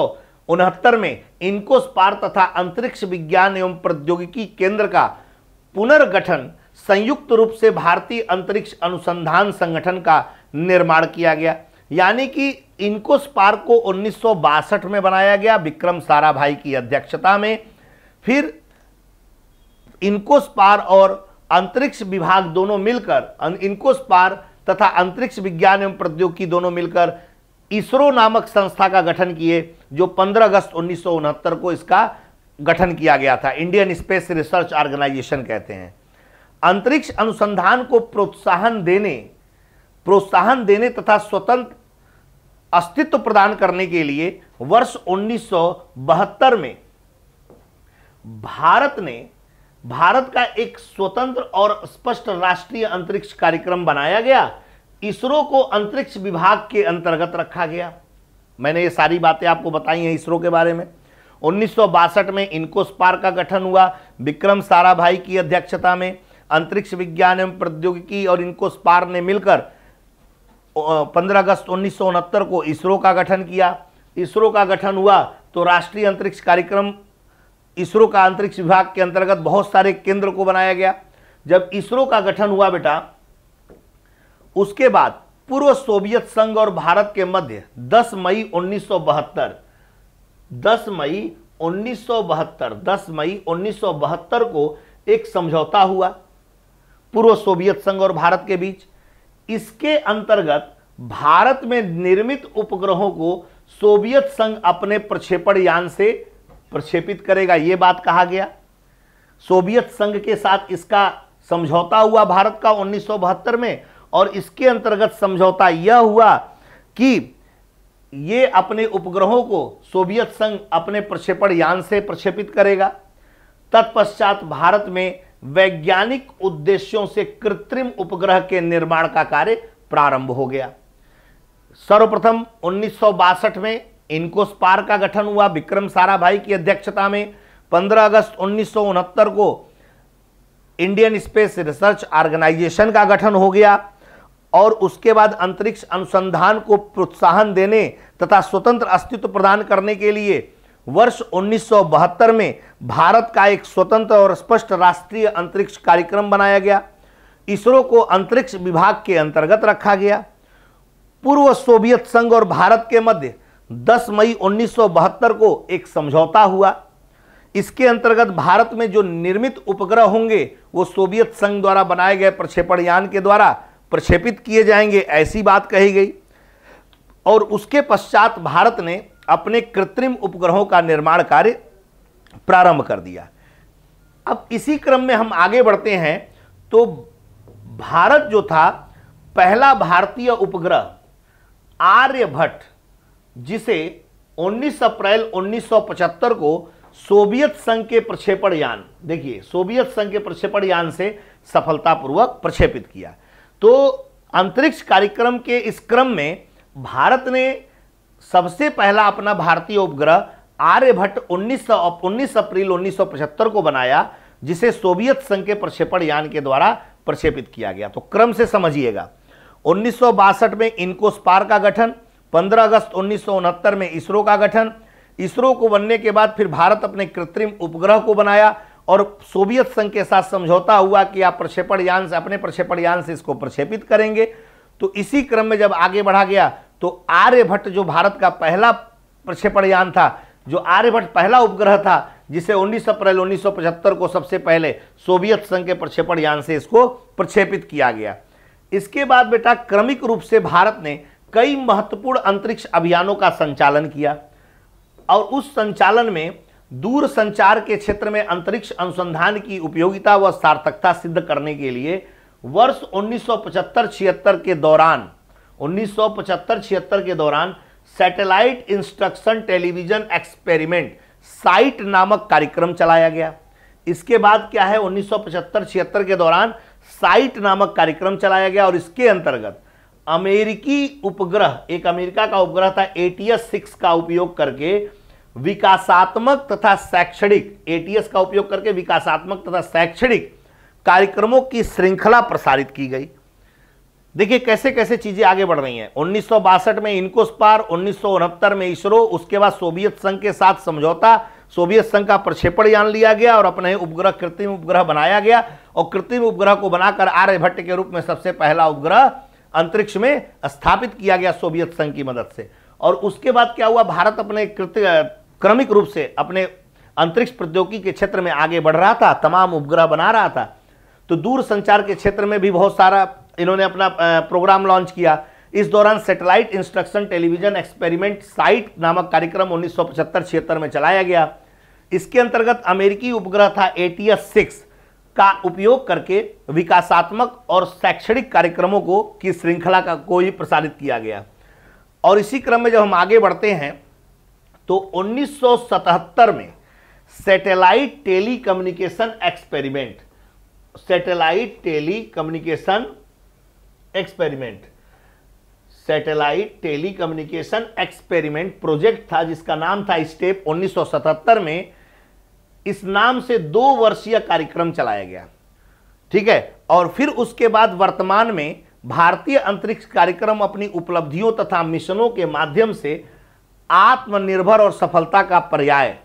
में इनको स्पार तथा अंतरिक्ष विज्ञान एवं प्रौद्योगिकी केंद्र का पुनर्गठन संयुक्त रूप से भारतीय अंतरिक्ष अनुसंधान संगठन का निर्माण किया गया यानी कि इनको स्पार्क को उन्नीस में बनाया गया विक्रम साराभाई की अध्यक्षता में फिर इनको स्पार और अंतरिक्ष विभाग दोनों मिलकर इनको स्पार तथा अंतरिक्ष विज्ञान एवं प्रौद्योगिकी दोनों मिलकर इसरो नामक संस्था का गठन किए जो 15 अगस्त उन्नीस को इसका गठन किया गया था इंडियन स्पेस रिसर्च ऑर्गेनाइजेशन कहते हैं अंतरिक्ष अनुसंधान को प्रोत्साहन देने प्रोत्साहन देने तथा स्वतंत्र अस्तित्व प्रदान करने के लिए वर्ष 1972 में भारत ने भारत का एक स्वतंत्र और स्पष्ट राष्ट्रीय अंतरिक्ष कार्यक्रम बनाया गया इसरो को अंतरिक्ष विभाग के अंतर्गत रखा गया मैंने ये सारी बातें आपको बताई हैं इसरो के बारे में उन्नीस में इनको स्पार का गठन हुआ विक्रम साराभाई की अध्यक्षता में अंतरिक्ष विज्ञान एवं प्रौद्योगिकी और इनको स्पार ने मिलकर पंद्रह अगस्त उन्नीस को इसरो का गठन किया इसरो का गठन हुआ तो राष्ट्रीय अंतरिक्ष कार्यक्रम इसरो का अंतरिक्ष विभाग के अंतर्गत बहुत सारे केंद्र को बनाया गया जब इसरो का गठन हुआ बेटा उसके बाद पूर्व सोवियत संघ और भारत के मध्य 10 मई 1972 10 मई 1972 10 मई 1972 को एक समझौता हुआ पूर्व सोवियत संघ और भारत के बीच इसके अंतर्गत भारत में निर्मित उपग्रहों को सोवियत संघ अपने प्रक्षेपण यान से प्रक्षेपित करेगा यह बात कहा गया सोवियत संघ के साथ इसका समझौता हुआ भारत का उन्नीस में और इसके अंतर्गत समझौता यह हुआ कि ये अपने उपग्रहों को सोवियत संघ अपने प्रक्षेपण यान से प्रक्षेपित करेगा तत्पश्चात भारत में वैज्ञानिक उद्देश्यों से कृत्रिम उपग्रह के निर्माण का कार्य प्रारंभ हो गया सर्वप्रथम उन्नीस में इनको स्पार का गठन हुआ विक्रम साराभाई की अध्यक्षता में 15 अगस्त उन्नीस को इंडियन स्पेस रिसर्च ऑर्गेनाइजेशन का गठन हो गया और उसके बाद अंतरिक्ष अनुसंधान को प्रोत्साहन देने तथा स्वतंत्र अस्तित्व प्रदान करने के लिए वर्ष उन्नीस में भारत का एक स्वतंत्र और स्पष्ट राष्ट्रीय अंतरिक्ष कार्यक्रम बनाया गया इसरो को अंतरिक्ष विभाग के अंतर्गत रखा गया पूर्व सोवियत संघ और भारत के मध्य 10 मई उन्नीस को एक समझौता हुआ इसके अंतर्गत भारत में जो निर्मित उपग्रह होंगे वो सोवियत संघ द्वारा बनाए गए प्रक्षेपण यान के द्वारा प्रक्षेपित किए जाएंगे ऐसी बात कही गई और उसके पश्चात भारत ने अपने कृत्रिम उपग्रहों का निर्माण कार्य प्रारंभ कर दिया अब इसी क्रम में हम आगे बढ़ते हैं तो भारत जो था पहला भारतीय उपग्रह आर्यभट्ट जिसे 19 अप्रैल 1975 को सोवियत संघ के प्रक्षेपण यान देखिए सोवियत संघ के प्रक्षेपण यान से सफलतापूर्वक प्रक्षेपित किया तो अंतरिक्ष कार्यक्रम के इस क्रम में भारत ने सबसे पहला अपना भारतीय उपग्रह आर्यभट्ट 19 उन्नीस अप्रैल पचहत्तर को बनाया जिसे सोवियत संघ के प्रक्षेपण यान के द्वारा प्रक्षेपित किया गया तो क्रम से समझिएगा उन्नीस में स्पार का गठन 15 अगस्त उन्नीस में इसरो का गठन इसरो को बनने के बाद फिर भारत अपने कृत्रिम उपग्रह को बनाया और सोवियत संघ के साथ समझौता हुआ कि आप प्रक्षेपण यान से अपने प्रक्षेपण यान से इसको प्रक्षेपित करेंगे तो इसी क्रम में जब आगे बढ़ा गया तो आर्यभट्ट जो भारत का पहला प्रक्षेपण यान था जो आर्यभट्ट पहला उपग्रह था जिसे 19 अप्रैल 1975 को सबसे पहले सोवियत संघ के प्रक्षेपण यान से इसको प्रक्षेपित किया गया इसके बाद बेटा क्रमिक रूप से भारत ने कई महत्वपूर्ण अंतरिक्ष अभियानों का संचालन किया और उस संचालन में दूर संचार के क्षेत्र में अंतरिक्ष अनुसंधान की उपयोगिता व सार्थकता सिद्ध करने के लिए वर्ष उन्नीस सौ के दौरान उन्नीस सौ के दौरान satellite instruction television experiment SITE नामक कार्यक्रम चलाया गया इसके बाद क्या है 1975-76 के दौरान साइट नामक कार्यक्रम चलाया गया और इसके अंतर्गत अमेरिकी उपग्रह एक अमेरिका का उपग्रह था एटीएस सिक्स का उपयोग करके विकासात्मक तथा शैक्षणिक एटीएस का उपयोग करके विकासात्मक तथा शैक्षणिक कार्यक्रमों की श्रृंखला प्रसारित की गई देखिए कैसे कैसे चीजें आगे बढ़ रही हैं उन्नीस में इनको स्पार उन्नीस में इसरो उसके बाद सोवियत संघ के साथ समझौता सोवियत संघ का प्रक्षेपण यान लिया गया और अपने उपग्रह कृत्रिम उपग्रह बनाया गया और कृत्रिम उपग्रह को बनाकर आर्यभट्ट के रूप में सबसे पहला उपग्रह अंतरिक्ष में स्थापित किया गया सोवियत संघ की मदद से और उसके बाद क्या हुआ भारत अपने क्रमिक रूप से अपने अंतरिक्ष प्रौद्योगिकी के क्षेत्र में आगे बढ़ रहा था तमाम उपग्रह बना रहा था तो दूर संचार के क्षेत्र में भी बहुत सारा इन्होंने अपना प्रोग्राम लॉन्च किया इस दौरान satellite instruction television experiment SITE नामक कार्यक्रम उन्नीस सौ में चलाया गया इसके अंतर्गत अमेरिकी उपग्रह था ए सिक्स का उपयोग करके विकासात्मक और शैक्षणिक कार्यक्रमों को की श्रृंखला का को ही प्रसारित किया गया और इसी क्रम में जब हम आगे बढ़ते हैं तो 1977 में satellite communication experiment satellite telecommunication experiment satellite telecommunication experiment project था जिसका नाम था स्टेप 1977 में इस नाम से दो वर्षीय कार्यक्रम चलाया गया ठीक है और फिर उसके बाद वर्तमान में भारतीय अंतरिक्ष कार्यक्रम अपनी उपलब्धियों तथा मिशनों के माध्यम से आत्मनिर्भर और सफलता का पर्याय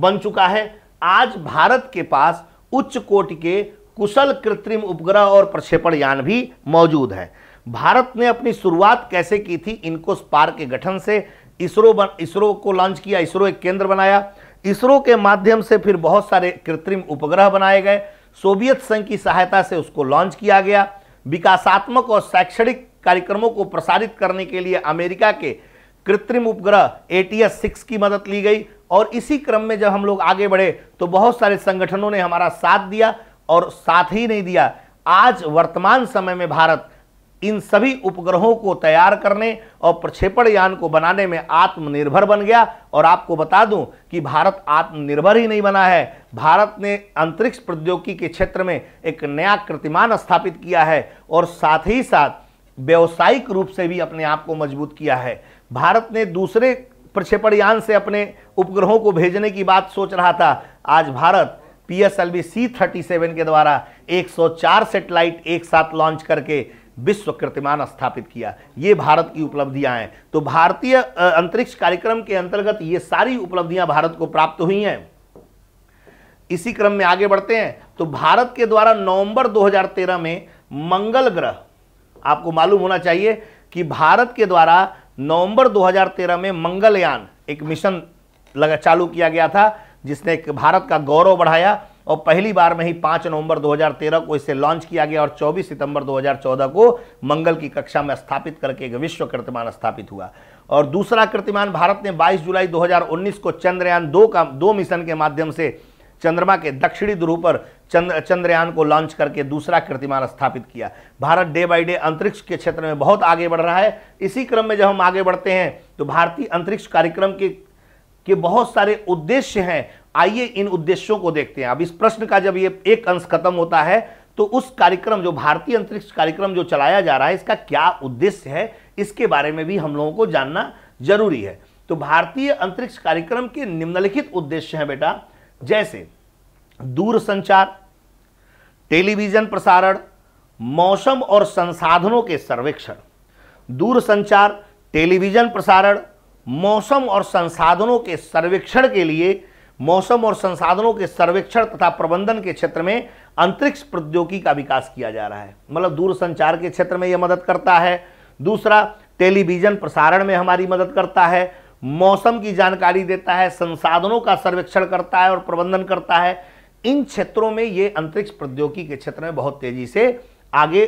बन चुका है आज भारत के पास उच्च कोटि के कुशल कृत्रिम उपग्रह और प्रक्षेपण यान भी मौजूद हैं भारत ने अपनी शुरुआत कैसे की थी इनको स्पार के गठन से इसरो बन इसरो को लॉन्च किया इसरो एक केंद्र बनाया इसरो के माध्यम से फिर बहुत सारे कृत्रिम उपग्रह बनाए गए सोवियत संघ की सहायता से उसको लॉन्च किया गया विकासात्मक और शैक्षणिक कार्यक्रमों को प्रसारित करने के लिए अमेरिका के कृत्रिम उपग्रह ए टी एस सिक्स की मदद ली गई और इसी क्रम में जब हम लोग आगे बढ़े तो बहुत सारे संगठनों ने हमारा साथ दिया और साथ ही नहीं दिया आज वर्तमान समय में भारत इन सभी उपग्रहों को तैयार करने और प्रक्षेपण यान को बनाने में आत्मनिर्भर बन गया और आपको बता दूं कि भारत आत्मनिर्भर ही नहीं बना है भारत ने अंतरिक्ष प्रौद्योगिकी के क्षेत्र में एक नया कृतिमान स्थापित किया है और साथ ही साथ व्यावसायिक रूप से भी अपने आप को मजबूत किया है भारत ने दूसरे प्रक्षेपण यान से अपने उपग्रहों को भेजने की बात सोच रहा था आज भारत P S L C thirty seven के द्वारा 104 सेटेलाइट एक साथ लॉन्च करके विश्व कीर्तिमान स्थापित किया ये भारत की उपलब्धियां हैं तो भारतीय अंतरिक्ष कार्यक्रम के अंतर्गत ये सारी उपलब्धियां भारत को प्राप्त हुई हैं इसी क्रम में आगे बढ़ते हैं तो भारत के द्वारा नवंबर 2013 में मंगल ग्रह आपको मालूम होना चाहिए कि भारत के द्वारा नवंबर 2013 में मंगलयान एक मिशन लगा चालू किया गया था जिसने भारत का गौरव बढ़ाया और पहली बार में ही 5 नवंबर 2013 को इसे लॉन्च किया गया और 24 सितंबर 2014 को मंगल की कक्षा में स्थापित करके एक विश्व कीर्तिमान स्थापित हुआ और दूसरा कीर्तिमान भारत ने 22 जुलाई 2019 को चंद्रयान दो का दो मिशन के माध्यम से चंद्रमा के दक्षिणी ध्रुव पर चंद्र चंद्रयान को लॉन्च करके दूसरा कीर्तिमान स्थापित किया भारत डे बाई डे अंतरिक्ष के क्षेत्र में बहुत आगे बढ़ रहा है इसी क्रम में जब हम आगे बढ़ते हैं तो भारतीय अंतरिक्ष कार्यक्रम के के बहुत सारे उद्देश्य हैं आइए इन उद्देश्यों को देखते हैं अब इस प्रश्न का जब ये एक अंश खत्म होता है तो उस कार्यक्रम जो भारतीय अंतरिक्ष कार्यक्रम जो चलाया जा रहा है इसका क्या उद्देश्य है इसके बारे में भी हम लोगों को जानना जरूरी है तो भारतीय अंतरिक्ष कार्यक्रम के निम्नलिखित उद्देश्य हैं बेटा जैसे दूरसंचार टेलीविजन प्रसारण मौसम और संसाधनों के सर्वेक्षण दूरसंचार टेलीविजन प्रसारण मौसम और संसाधनों के सर्वेक्षण के लिए मौसम और संसाधनों के सर्वेक्षण तथा प्रबंधन के क्षेत्र में अंतरिक्ष प्रौद्योगिकी का विकास किया जा रहा है मतलब दूरसंचार के क्षेत्र में यह मदद करता है दूसरा टेलीविजन प्रसारण में हमारी मदद करता है मौसम की जानकारी देता है संसाधनों का सर्वेक्षण करता है और प्रबंधन करता है इन क्षेत्रों में ये अंतरिक्ष प्रौद्योगिकी के क्षेत्र में बहुत तेजी से आगे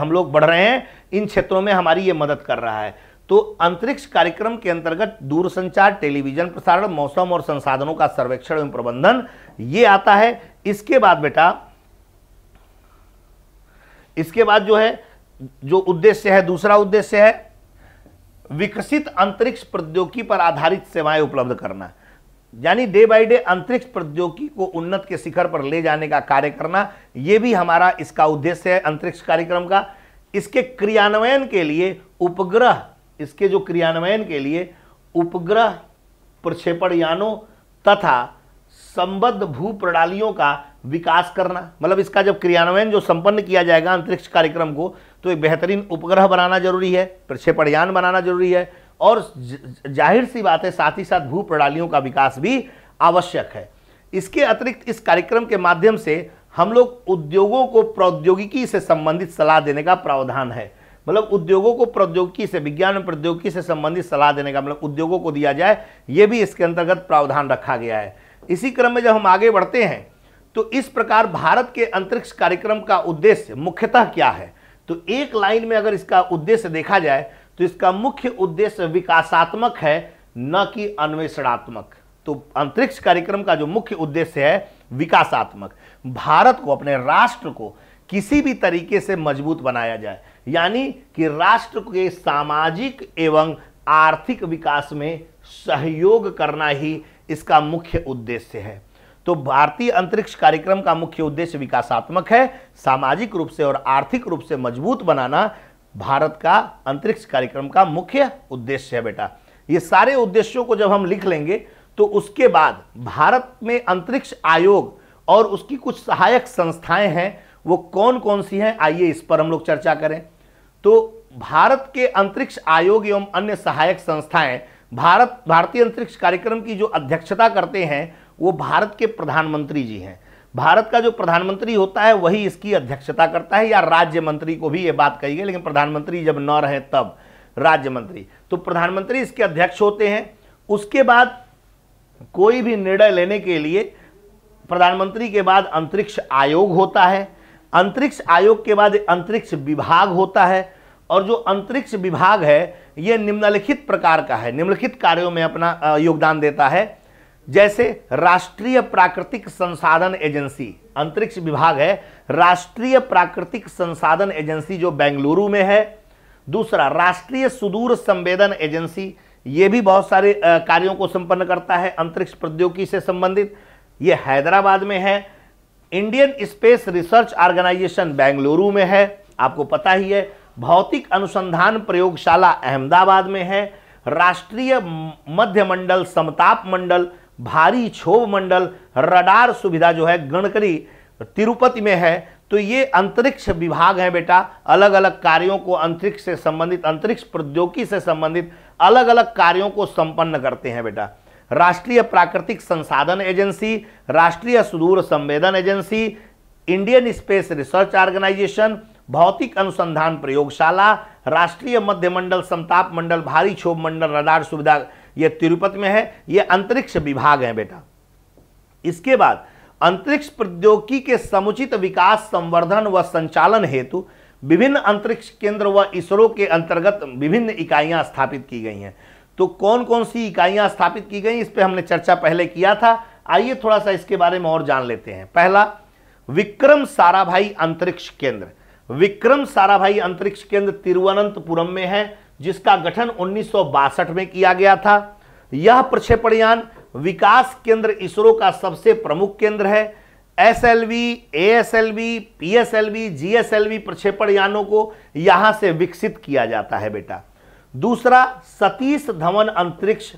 हम लोग बढ़ रहे हैं इन क्षेत्रों में हमारी ये मदद कर रहा है तो अंतरिक्ष कार्यक्रम के अंतर्गत दूरसंचार टेलीविजन प्रसारण मौसम और संसाधनों का सर्वेक्षण एवं प्रबंधन ये आता है इसके बाद बेटा इसके बाद जो है जो उद्देश्य है दूसरा उद्देश्य है विकसित अंतरिक्ष प्रौद्योगिकी पर आधारित सेवाएं उपलब्ध करना है यानी डे बाय डे अंतरिक्ष प्रौद्योगिकी को उन्नत के शिखर पर ले जाने का कार्य करना यह भी हमारा इसका उद्देश्य है अंतरिक्ष कार्यक्रम का इसके क्रियान्वयन के लिए उपग्रह इसके जो क्रियान्वयन के लिए उपग्रह प्रक्षेपण यानों तथा संबद्ध भू प्रणालियों का विकास करना मतलब इसका जब क्रियान्वयन जो संपन्न किया जाएगा अंतरिक्ष कार्यक्रम को तो एक बेहतरीन उपग्रह बनाना जरूरी है प्रक्षेपण यान बनाना जरूरी है और जाहिर सी बात है साथ ही साथ भू प्रणालियों का विकास भी आवश्यक है इसके अतिरिक्त इस कार्यक्रम के माध्यम से हम लोग उद्योगों को प्रौद्योगिकी से संबंधित सलाह देने का प्रावधान है मतलब उद्योगों को प्रौद्योगिकी से विज्ञान और प्रौद्योगिकी से संबंधित सलाह देने का मतलब उद्योगों को दिया जाए ये भी इसके अंतर्गत प्रावधान रखा गया है इसी क्रम में जब हम आगे बढ़ते हैं तो इस प्रकार भारत के अंतरिक्ष कार्यक्रम का उद्देश्य मुख्यतः क्या है तो एक लाइन में अगर इसका उद्देश्य देखा जाए तो इसका मुख्य उद्देश्य विकासात्मक है न कि अन्वेषणात्मक तो अंतरिक्ष कार्यक्रम का जो मुख्य उद्देश्य है विकासात्मक भारत को अपने राष्ट्र को किसी भी तरीके से मजबूत बनाया जाए यानी कि राष्ट्र के सामाजिक एवं आर्थिक विकास में सहयोग करना ही इसका मुख्य उद्देश्य है तो भारतीय अंतरिक्ष कार्यक्रम का मुख्य उद्देश्य विकासात्मक है सामाजिक रूप से और आर्थिक रूप से मजबूत बनाना भारत का अंतरिक्ष कार्यक्रम का मुख्य उद्देश्य है बेटा ये सारे उद्देश्यों को जब हम लिख लेंगे तो उसके बाद भारत में अंतरिक्ष आयोग और उसकी कुछ सहायक संस्थाएं हैं वो कौन कौन सी हैं आइए इस पर हम लोग चर्चा करें तो भारत के अंतरिक्ष आयोग एवं अन्य सहायक संस्थाएं भारत भारतीय अंतरिक्ष कार्यक्रम की जो अध्यक्षता करते हैं वो भारत के प्रधानमंत्री जी हैं भारत का जो प्रधानमंत्री होता है वही इसकी अध्यक्षता करता है या राज्य मंत्री को भी ये बात कही गई लेकिन प्रधानमंत्री जब न रहे तब राज्य मंत्री तो प्रधानमंत्री इसके अध्यक्ष होते हैं उसके बाद कोई भी निर्णय लेने के लिए प्रधानमंत्री के बाद अंतरिक्ष आयोग होता है अंतरिक्ष आयोग के बाद अंतरिक्ष विभाग होता है और जो अंतरिक्ष विभाग है ये निम्नलिखित प्रकार का है निम्नलिखित कार्यों में अपना योगदान देता है जैसे राष्ट्रीय प्राकृतिक संसाधन एजेंसी अंतरिक्ष विभाग है राष्ट्रीय प्राकृतिक संसाधन एजेंसी जो बेंगलुरु में है दूसरा राष्ट्रीय सुदूर संवेदन एजेंसी ये भी बहुत सारे कार्यों को संपन्न करता है अंतरिक्ष प्रौद्योगिकी से संबंधित ये हैदराबाद में है Indian space research organisation Bengaluru में है आपको पता ही है भौतिक अनुसंधान प्रयोगशाला अहमदाबाद में है राष्ट्रीय मध्यमंडल समताप मंडल भारी क्षोभ मंडल रडार सुविधा जो है गणकरी तिरुपति में है तो ये अंतरिक्ष विभाग है बेटा अलग अलग कार्यों को अंतरिक्ष से संबंधित अंतरिक्ष प्रौद्योगिकी से संबंधित अलग अलग कार्यों को संपन्न करते हैं बेटा राष्ट्रीय प्राकृतिक संसाधन एजेंसी राष्ट्रीय सुदूर संवेदन agency Indian space research organisation भौतिक अनुसंधान प्रयोगशाला राष्ट्रीय मध्यमंडल समताप मंडल भारी क्षोभ मंडल रडार सुविधा ये तिरुपति में है ये अंतरिक्ष विभाग है बेटा इसके बाद अंतरिक्ष प्रौद्योगिकी के समुचित विकास संवर्धन व संचालन हेतु विभिन्न अंतरिक्ष केंद्र व इसरो के अंतर्गत विभिन्न इकाइयां स्थापित की गई हैं तो कौन कौन सी इकाइयां स्थापित की गई इस पर हमने चर्चा पहले किया था आइए थोड़ा सा इसके बारे में और जान लेते हैं पहला विक्रम साराभाई अंतरिक्ष केंद्र विक्रम साराभाई अंतरिक्ष केंद्र तिरुवनंतपुरम में है जिसका गठन उन्नीस में किया गया था यह प्रक्षेपणयान विकास केंद्र इसरो का सबसे प्रमुख केंद्र है S L V A S L V P S L V G S L V प्रक्षेपण यानों को यहां से विकसित किया जाता है बेटा दूसरा सतीश धवन अंतरिक्ष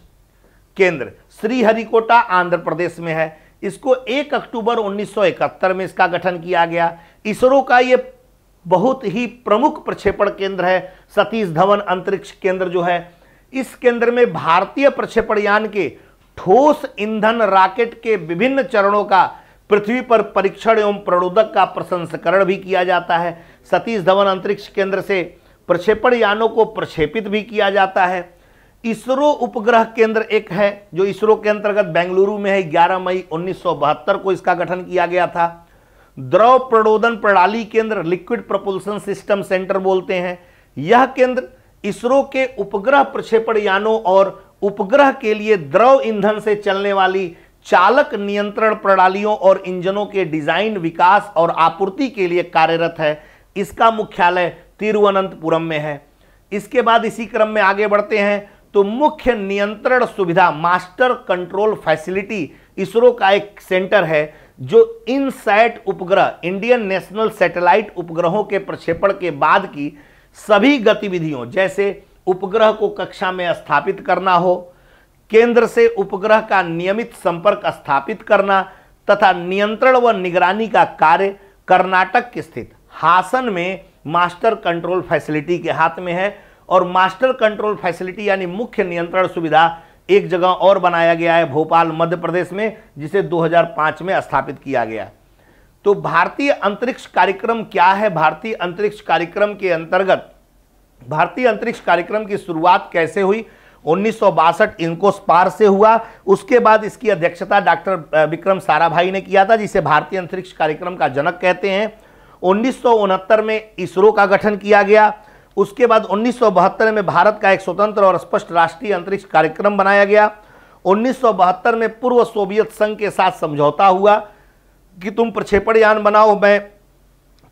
केंद्र श्रीहरिकोटा आंध्र प्रदेश में है इसको 1 अक्टूबर 1971 में इसका गठन किया गया इसरो का यह बहुत ही प्रमुख प्रक्षेपण केंद्र है सतीश धवन अंतरिक्ष केंद्र जो है इस केंद्र में भारतीय प्रक्षेपण यान के ठोस ईंधन रॉकेट के विभिन्न चरणों का पृथ्वी पर परीक्षण एवं प्रणोदक का प्रसंस्करण भी किया जाता है सतीश धवन अंतरिक्ष केंद्र से प्रक्षेपण यानों को प्रक्षेपित भी किया जाता है इसरो उपग्रह केंद्र एक है जो इसरो के अंतर्गत बेंगलुरु में है 11 मई 1972 को इसका गठन किया गया था द्रव प्रणोदन प्रणाली केंद्र लिक्विड प्रपुल्सन सिस्टम सेंटर बोलते हैं यह केंद्र इसरो के उपग्रह प्रक्षेपण यानों और उपग्रह के लिए द्रव ईंधन से चलने वाली चालक नियंत्रण प्रणालियों और इंजनों के डिजाइन विकास और आपूर्ति के लिए कार्यरत है इसका मुख्यालय तिरुवनंतपुरम में है इसके बाद इसी क्रम में आगे बढ़ते हैं तो मुख्य नियंत्रण सुविधा मास्टर कंट्रोल फैसिलिटी इसरो का एक सेंटर है जो इनसैट उपग्रह इंडियन नेशनल सैटेलाइट उपग्रहों के प्रक्षेपण के बाद की सभी गतिविधियों जैसे उपग्रह को कक्षा में स्थापित करना हो केंद्र से उपग्रह का नियमित संपर्क स्थापित करना तथा नियंत्रण व निगरानी का कार्य कर्नाटक के स्थित हासन में मास्टर कंट्रोल फैसिलिटी के हाथ में है और मास्टर कंट्रोल फैसिलिटी यानी मुख्य नियंत्रण सुविधा एक जगह और बनाया गया है भोपाल मध्य प्रदेश में जिसे 2005 में स्थापित किया गया तो भारतीय अंतरिक्ष कार्यक्रम क्या है भारतीय अंतरिक्ष कार्यक्रम के अंतर्गत भारतीय अंतरिक्ष कार्यक्रम की शुरुआत कैसे हुई उन्नीस इनको स्पार से हुआ उसके बाद इसकी अध्यक्षता डॉक्टर विक्रम साराभाई ने किया था जिसे भारतीय अंतरिक्ष कार्यक्रम का जनक कहते हैं उन्नीस में इसरो का गठन किया गया उसके बाद उन्नीस में भारत का एक स्वतंत्र और स्पष्ट राष्ट्रीय अंतरिक्ष कार्यक्रम बनाया गया उन्नीस में पूर्व सोवियत संघ के साथ समझौता हुआ कि तुम प्रक्षेपण यान बनाओ मैं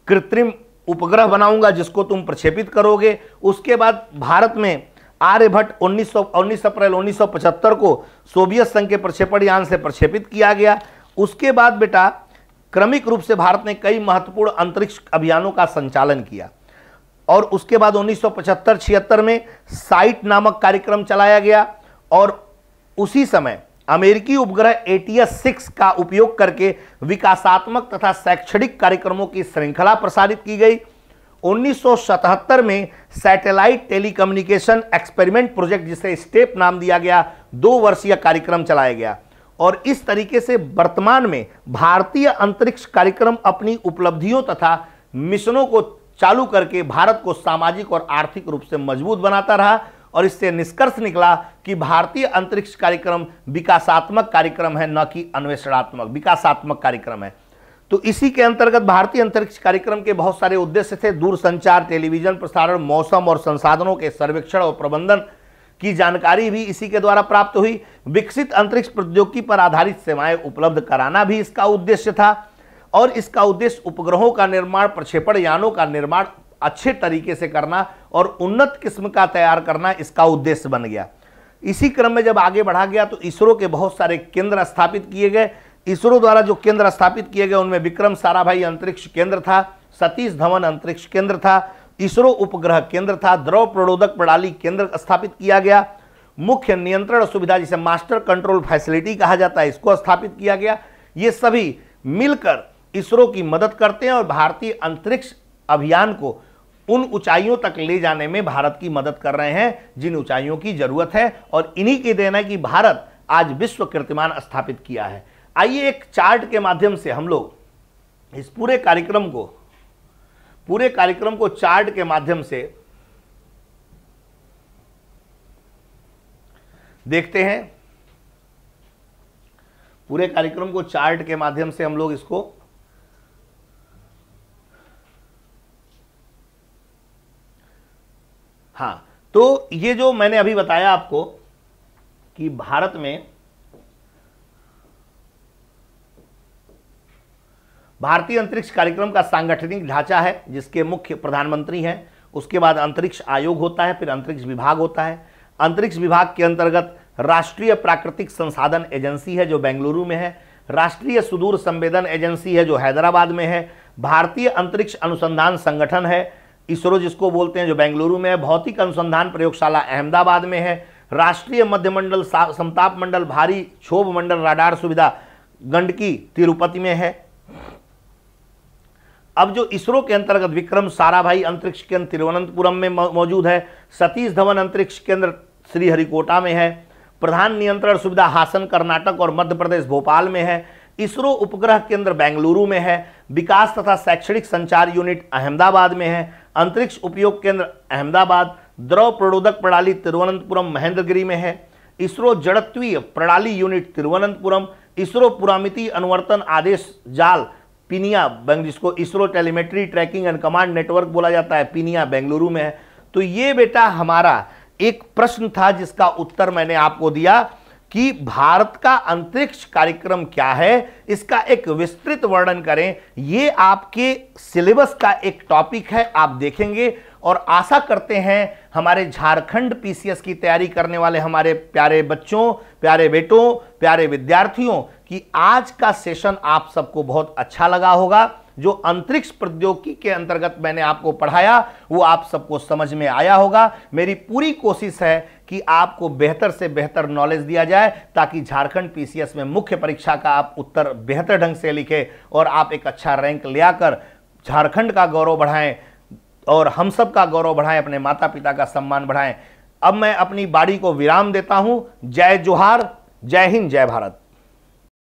कृत्रिम उपग्रह बनाऊंगा जिसको तुम प्रक्षेपित करोगे उसके बाद भारत में आर्यभट्ट सौ उन्नीस अप्रैल 1975 को सोवियत संघ के प्रक्षेपण यान से प्रक्षेपित किया गया उसके बाद बेटा क्रमिक रूप से भारत ने कई महत्वपूर्ण अंतरिक्ष अभियानों का संचालन किया और उसके बाद 1975-76 में साइट नामक कार्यक्रम चलाया गया और उसी समय अमेरिकी उपग्रह एटीएस सिक्स का उपयोग करके विकासात्मक तथा शैक्षणिक कार्यक्रमों की श्रृंखला प्रसारित की गई 1977 में सैटेलाइट टेलीकम्युनिकेशन एक्सपेरिमेंट प्रोजेक्ट जिसे स्टेप नाम दिया गया दो वर्षीय कार्यक्रम चलाया गया और इस तरीके से वर्तमान में भारतीय अंतरिक्ष कार्यक्रम अपनी उपलब्धियों तथा मिशनों को चालू करके भारत को सामाजिक और आर्थिक रूप से मजबूत बनाता रहा और इससे निष्कर्ष निकला कि भारतीय अंतरिक्ष कार्यक्रम विकासात्मक कार्यक्रम है न कि अन्वेषणात्मक विकासात्मक कार्यक्रम है तो इसी के अंतर्गत भारतीय अंतरिक्ष कार्यक्रम के बहुत सारे उद्देश्य थे दूरसंचार टेलीविजन प्रसारण मौसम और संसाधनों के सर्वेक्षण और प्रबंधन की जानकारी भी इसी के द्वारा प्राप्त हुई विकसित अंतरिक्ष प्रौद्योगिकी पर आधारित सेवाएं उपलब्ध कराना भी इसका उद्देश्य था और इसका उद्देश्य उपग्रहों का निर्माण प्रक्षेपण यानों का निर्माण अच्छे तरीके से करना और उन्नत किस्म का तैयार करना इसका उद्देश्य बन गया इसी क्रम में जब आगे बढ़ा गया तो इसरो के बहुत सारे केंद्र स्थापित किए गए इसरो द्वारा जो केंद्र स्थापित किए गए उनमें विक्रम साराभाई अंतरिक्ष केंद्र था सतीश धवन अंतरिक्ष केंद्र था इसरो उपग्रह केंद्र था द्रव प्रणोदक प्रणाली केंद्र स्थापित किया गया मुख्य नियंत्रण सुविधा जिसे मास्टर कंट्रोल फैसिलिटी कहा जाता है इसको स्थापित किया गया ये सभी मिलकर इसरो की मदद करते हैं और भारतीय अंतरिक्ष अभियान को उन ऊंचाइयों तक ले जाने में भारत की मदद कर रहे हैं जिन ऊंचाइयों की जरूरत है और इन्हीं की देना है कि भारत आज विश्व कीर्तिमान स्थापित किया है आइए एक चार्ट के माध्यम से हम लोग इस पूरे कार्यक्रम को पूरे कार्यक्रम को चार्ट के माध्यम से देखते हैं पूरे कार्यक्रम को चार्ट के माध्यम से हम लोग इसको हाँ तो ये जो मैंने अभी बताया आपको कि भारत में भारतीय अंतरिक्ष कार्यक्रम का सांगठनिक ढांचा है जिसके मुख्य प्रधानमंत्री हैं उसके बाद अंतरिक्ष आयोग होता है फिर अंतरिक्ष विभाग होता है अंतरिक्ष विभाग के अंतर्गत राष्ट्रीय प्राकृतिक संसाधन एजेंसी है जो बेंगलुरु में है राष्ट्रीय सुदूर संवेदन एजेंसी है जो हैदराबाद में है भारतीय अंतरिक्ष अनुसंधान संगठन है इसरो जिसको बोलते हैं जो बेंगलुरु में है भौतिक अनुसंधान प्रयोगशाला अहमदाबाद में है राष्ट्रीय मध्यमंडल समताप मंडल भारी क्षोभ मंडल राडार सुविधा गंडकी तिरुपति में है अब जो इसरो के अंतर्गत विक्रम साराभाई अंतरिक्ष केंद्र तिरुवनंतपुरम में मौजूद है सतीश धवन अंतरिक्ष केंद्र श्रीहरिकोटा में है प्रधान नियंत्रण सुविधा हासन कर्नाटक और मध्य प्रदेश भोपाल में है इसरो उपग्रह केंद्र बेंगलुरु में है विकास तथा शैक्षणिक संचार यूनिट अहमदाबाद में है अंतरिक्ष उपयोग केंद्र अहमदाबाद द्रव प्रणोदक प्रणाली तिरुवनंतपुरम महेंद्रगिरी में है इसरो जड़त्वीय प्रणाली यूनिट तिरुवनंतपुरम इसरो पुरामिति अनुवर्तन आदेश जाल पिनिया जिसको ISRO telemetry tracking and command network बोला जाता है पिनिया बेंगलुरु में है तो ये बेटा हमारा एक प्रश्न था जिसका उत्तर मैंने आपको दिया कि भारत का अंतरिक्ष कार्यक्रम क्या है इसका एक विस्तृत वर्णन करें ये आपके सिलेबस का एक टॉपिक है आप देखेंगे और आशा करते हैं हमारे झारखंड पीसीएस की तैयारी करने वाले हमारे प्यारे बच्चों प्यारे बेटों प्यारे विद्यार्थियों कि आज का सेशन आप सबको बहुत अच्छा लगा होगा जो अंतरिक्ष प्रौद्योगिकी के अंतर्गत मैंने आपको पढ़ाया वो आप सबको समझ में आया होगा मेरी पूरी कोशिश है कि आपको बेहतर से बेहतर नॉलेज दिया जाए ताकि झारखंड पीसीएस में मुख्य परीक्षा का आप उत्तर बेहतर ढंग से लिखें और आप एक अच्छा रैंक ले आकर झारखंड का गौरव बढ़ाएं और हम सब का गौरव बढ़ाएं अपने माता पिता का सम्मान बढ़ाएं अब मैं अपनी बाड़ी को विराम देता हूं जय जोहार जय हिंद जय भारत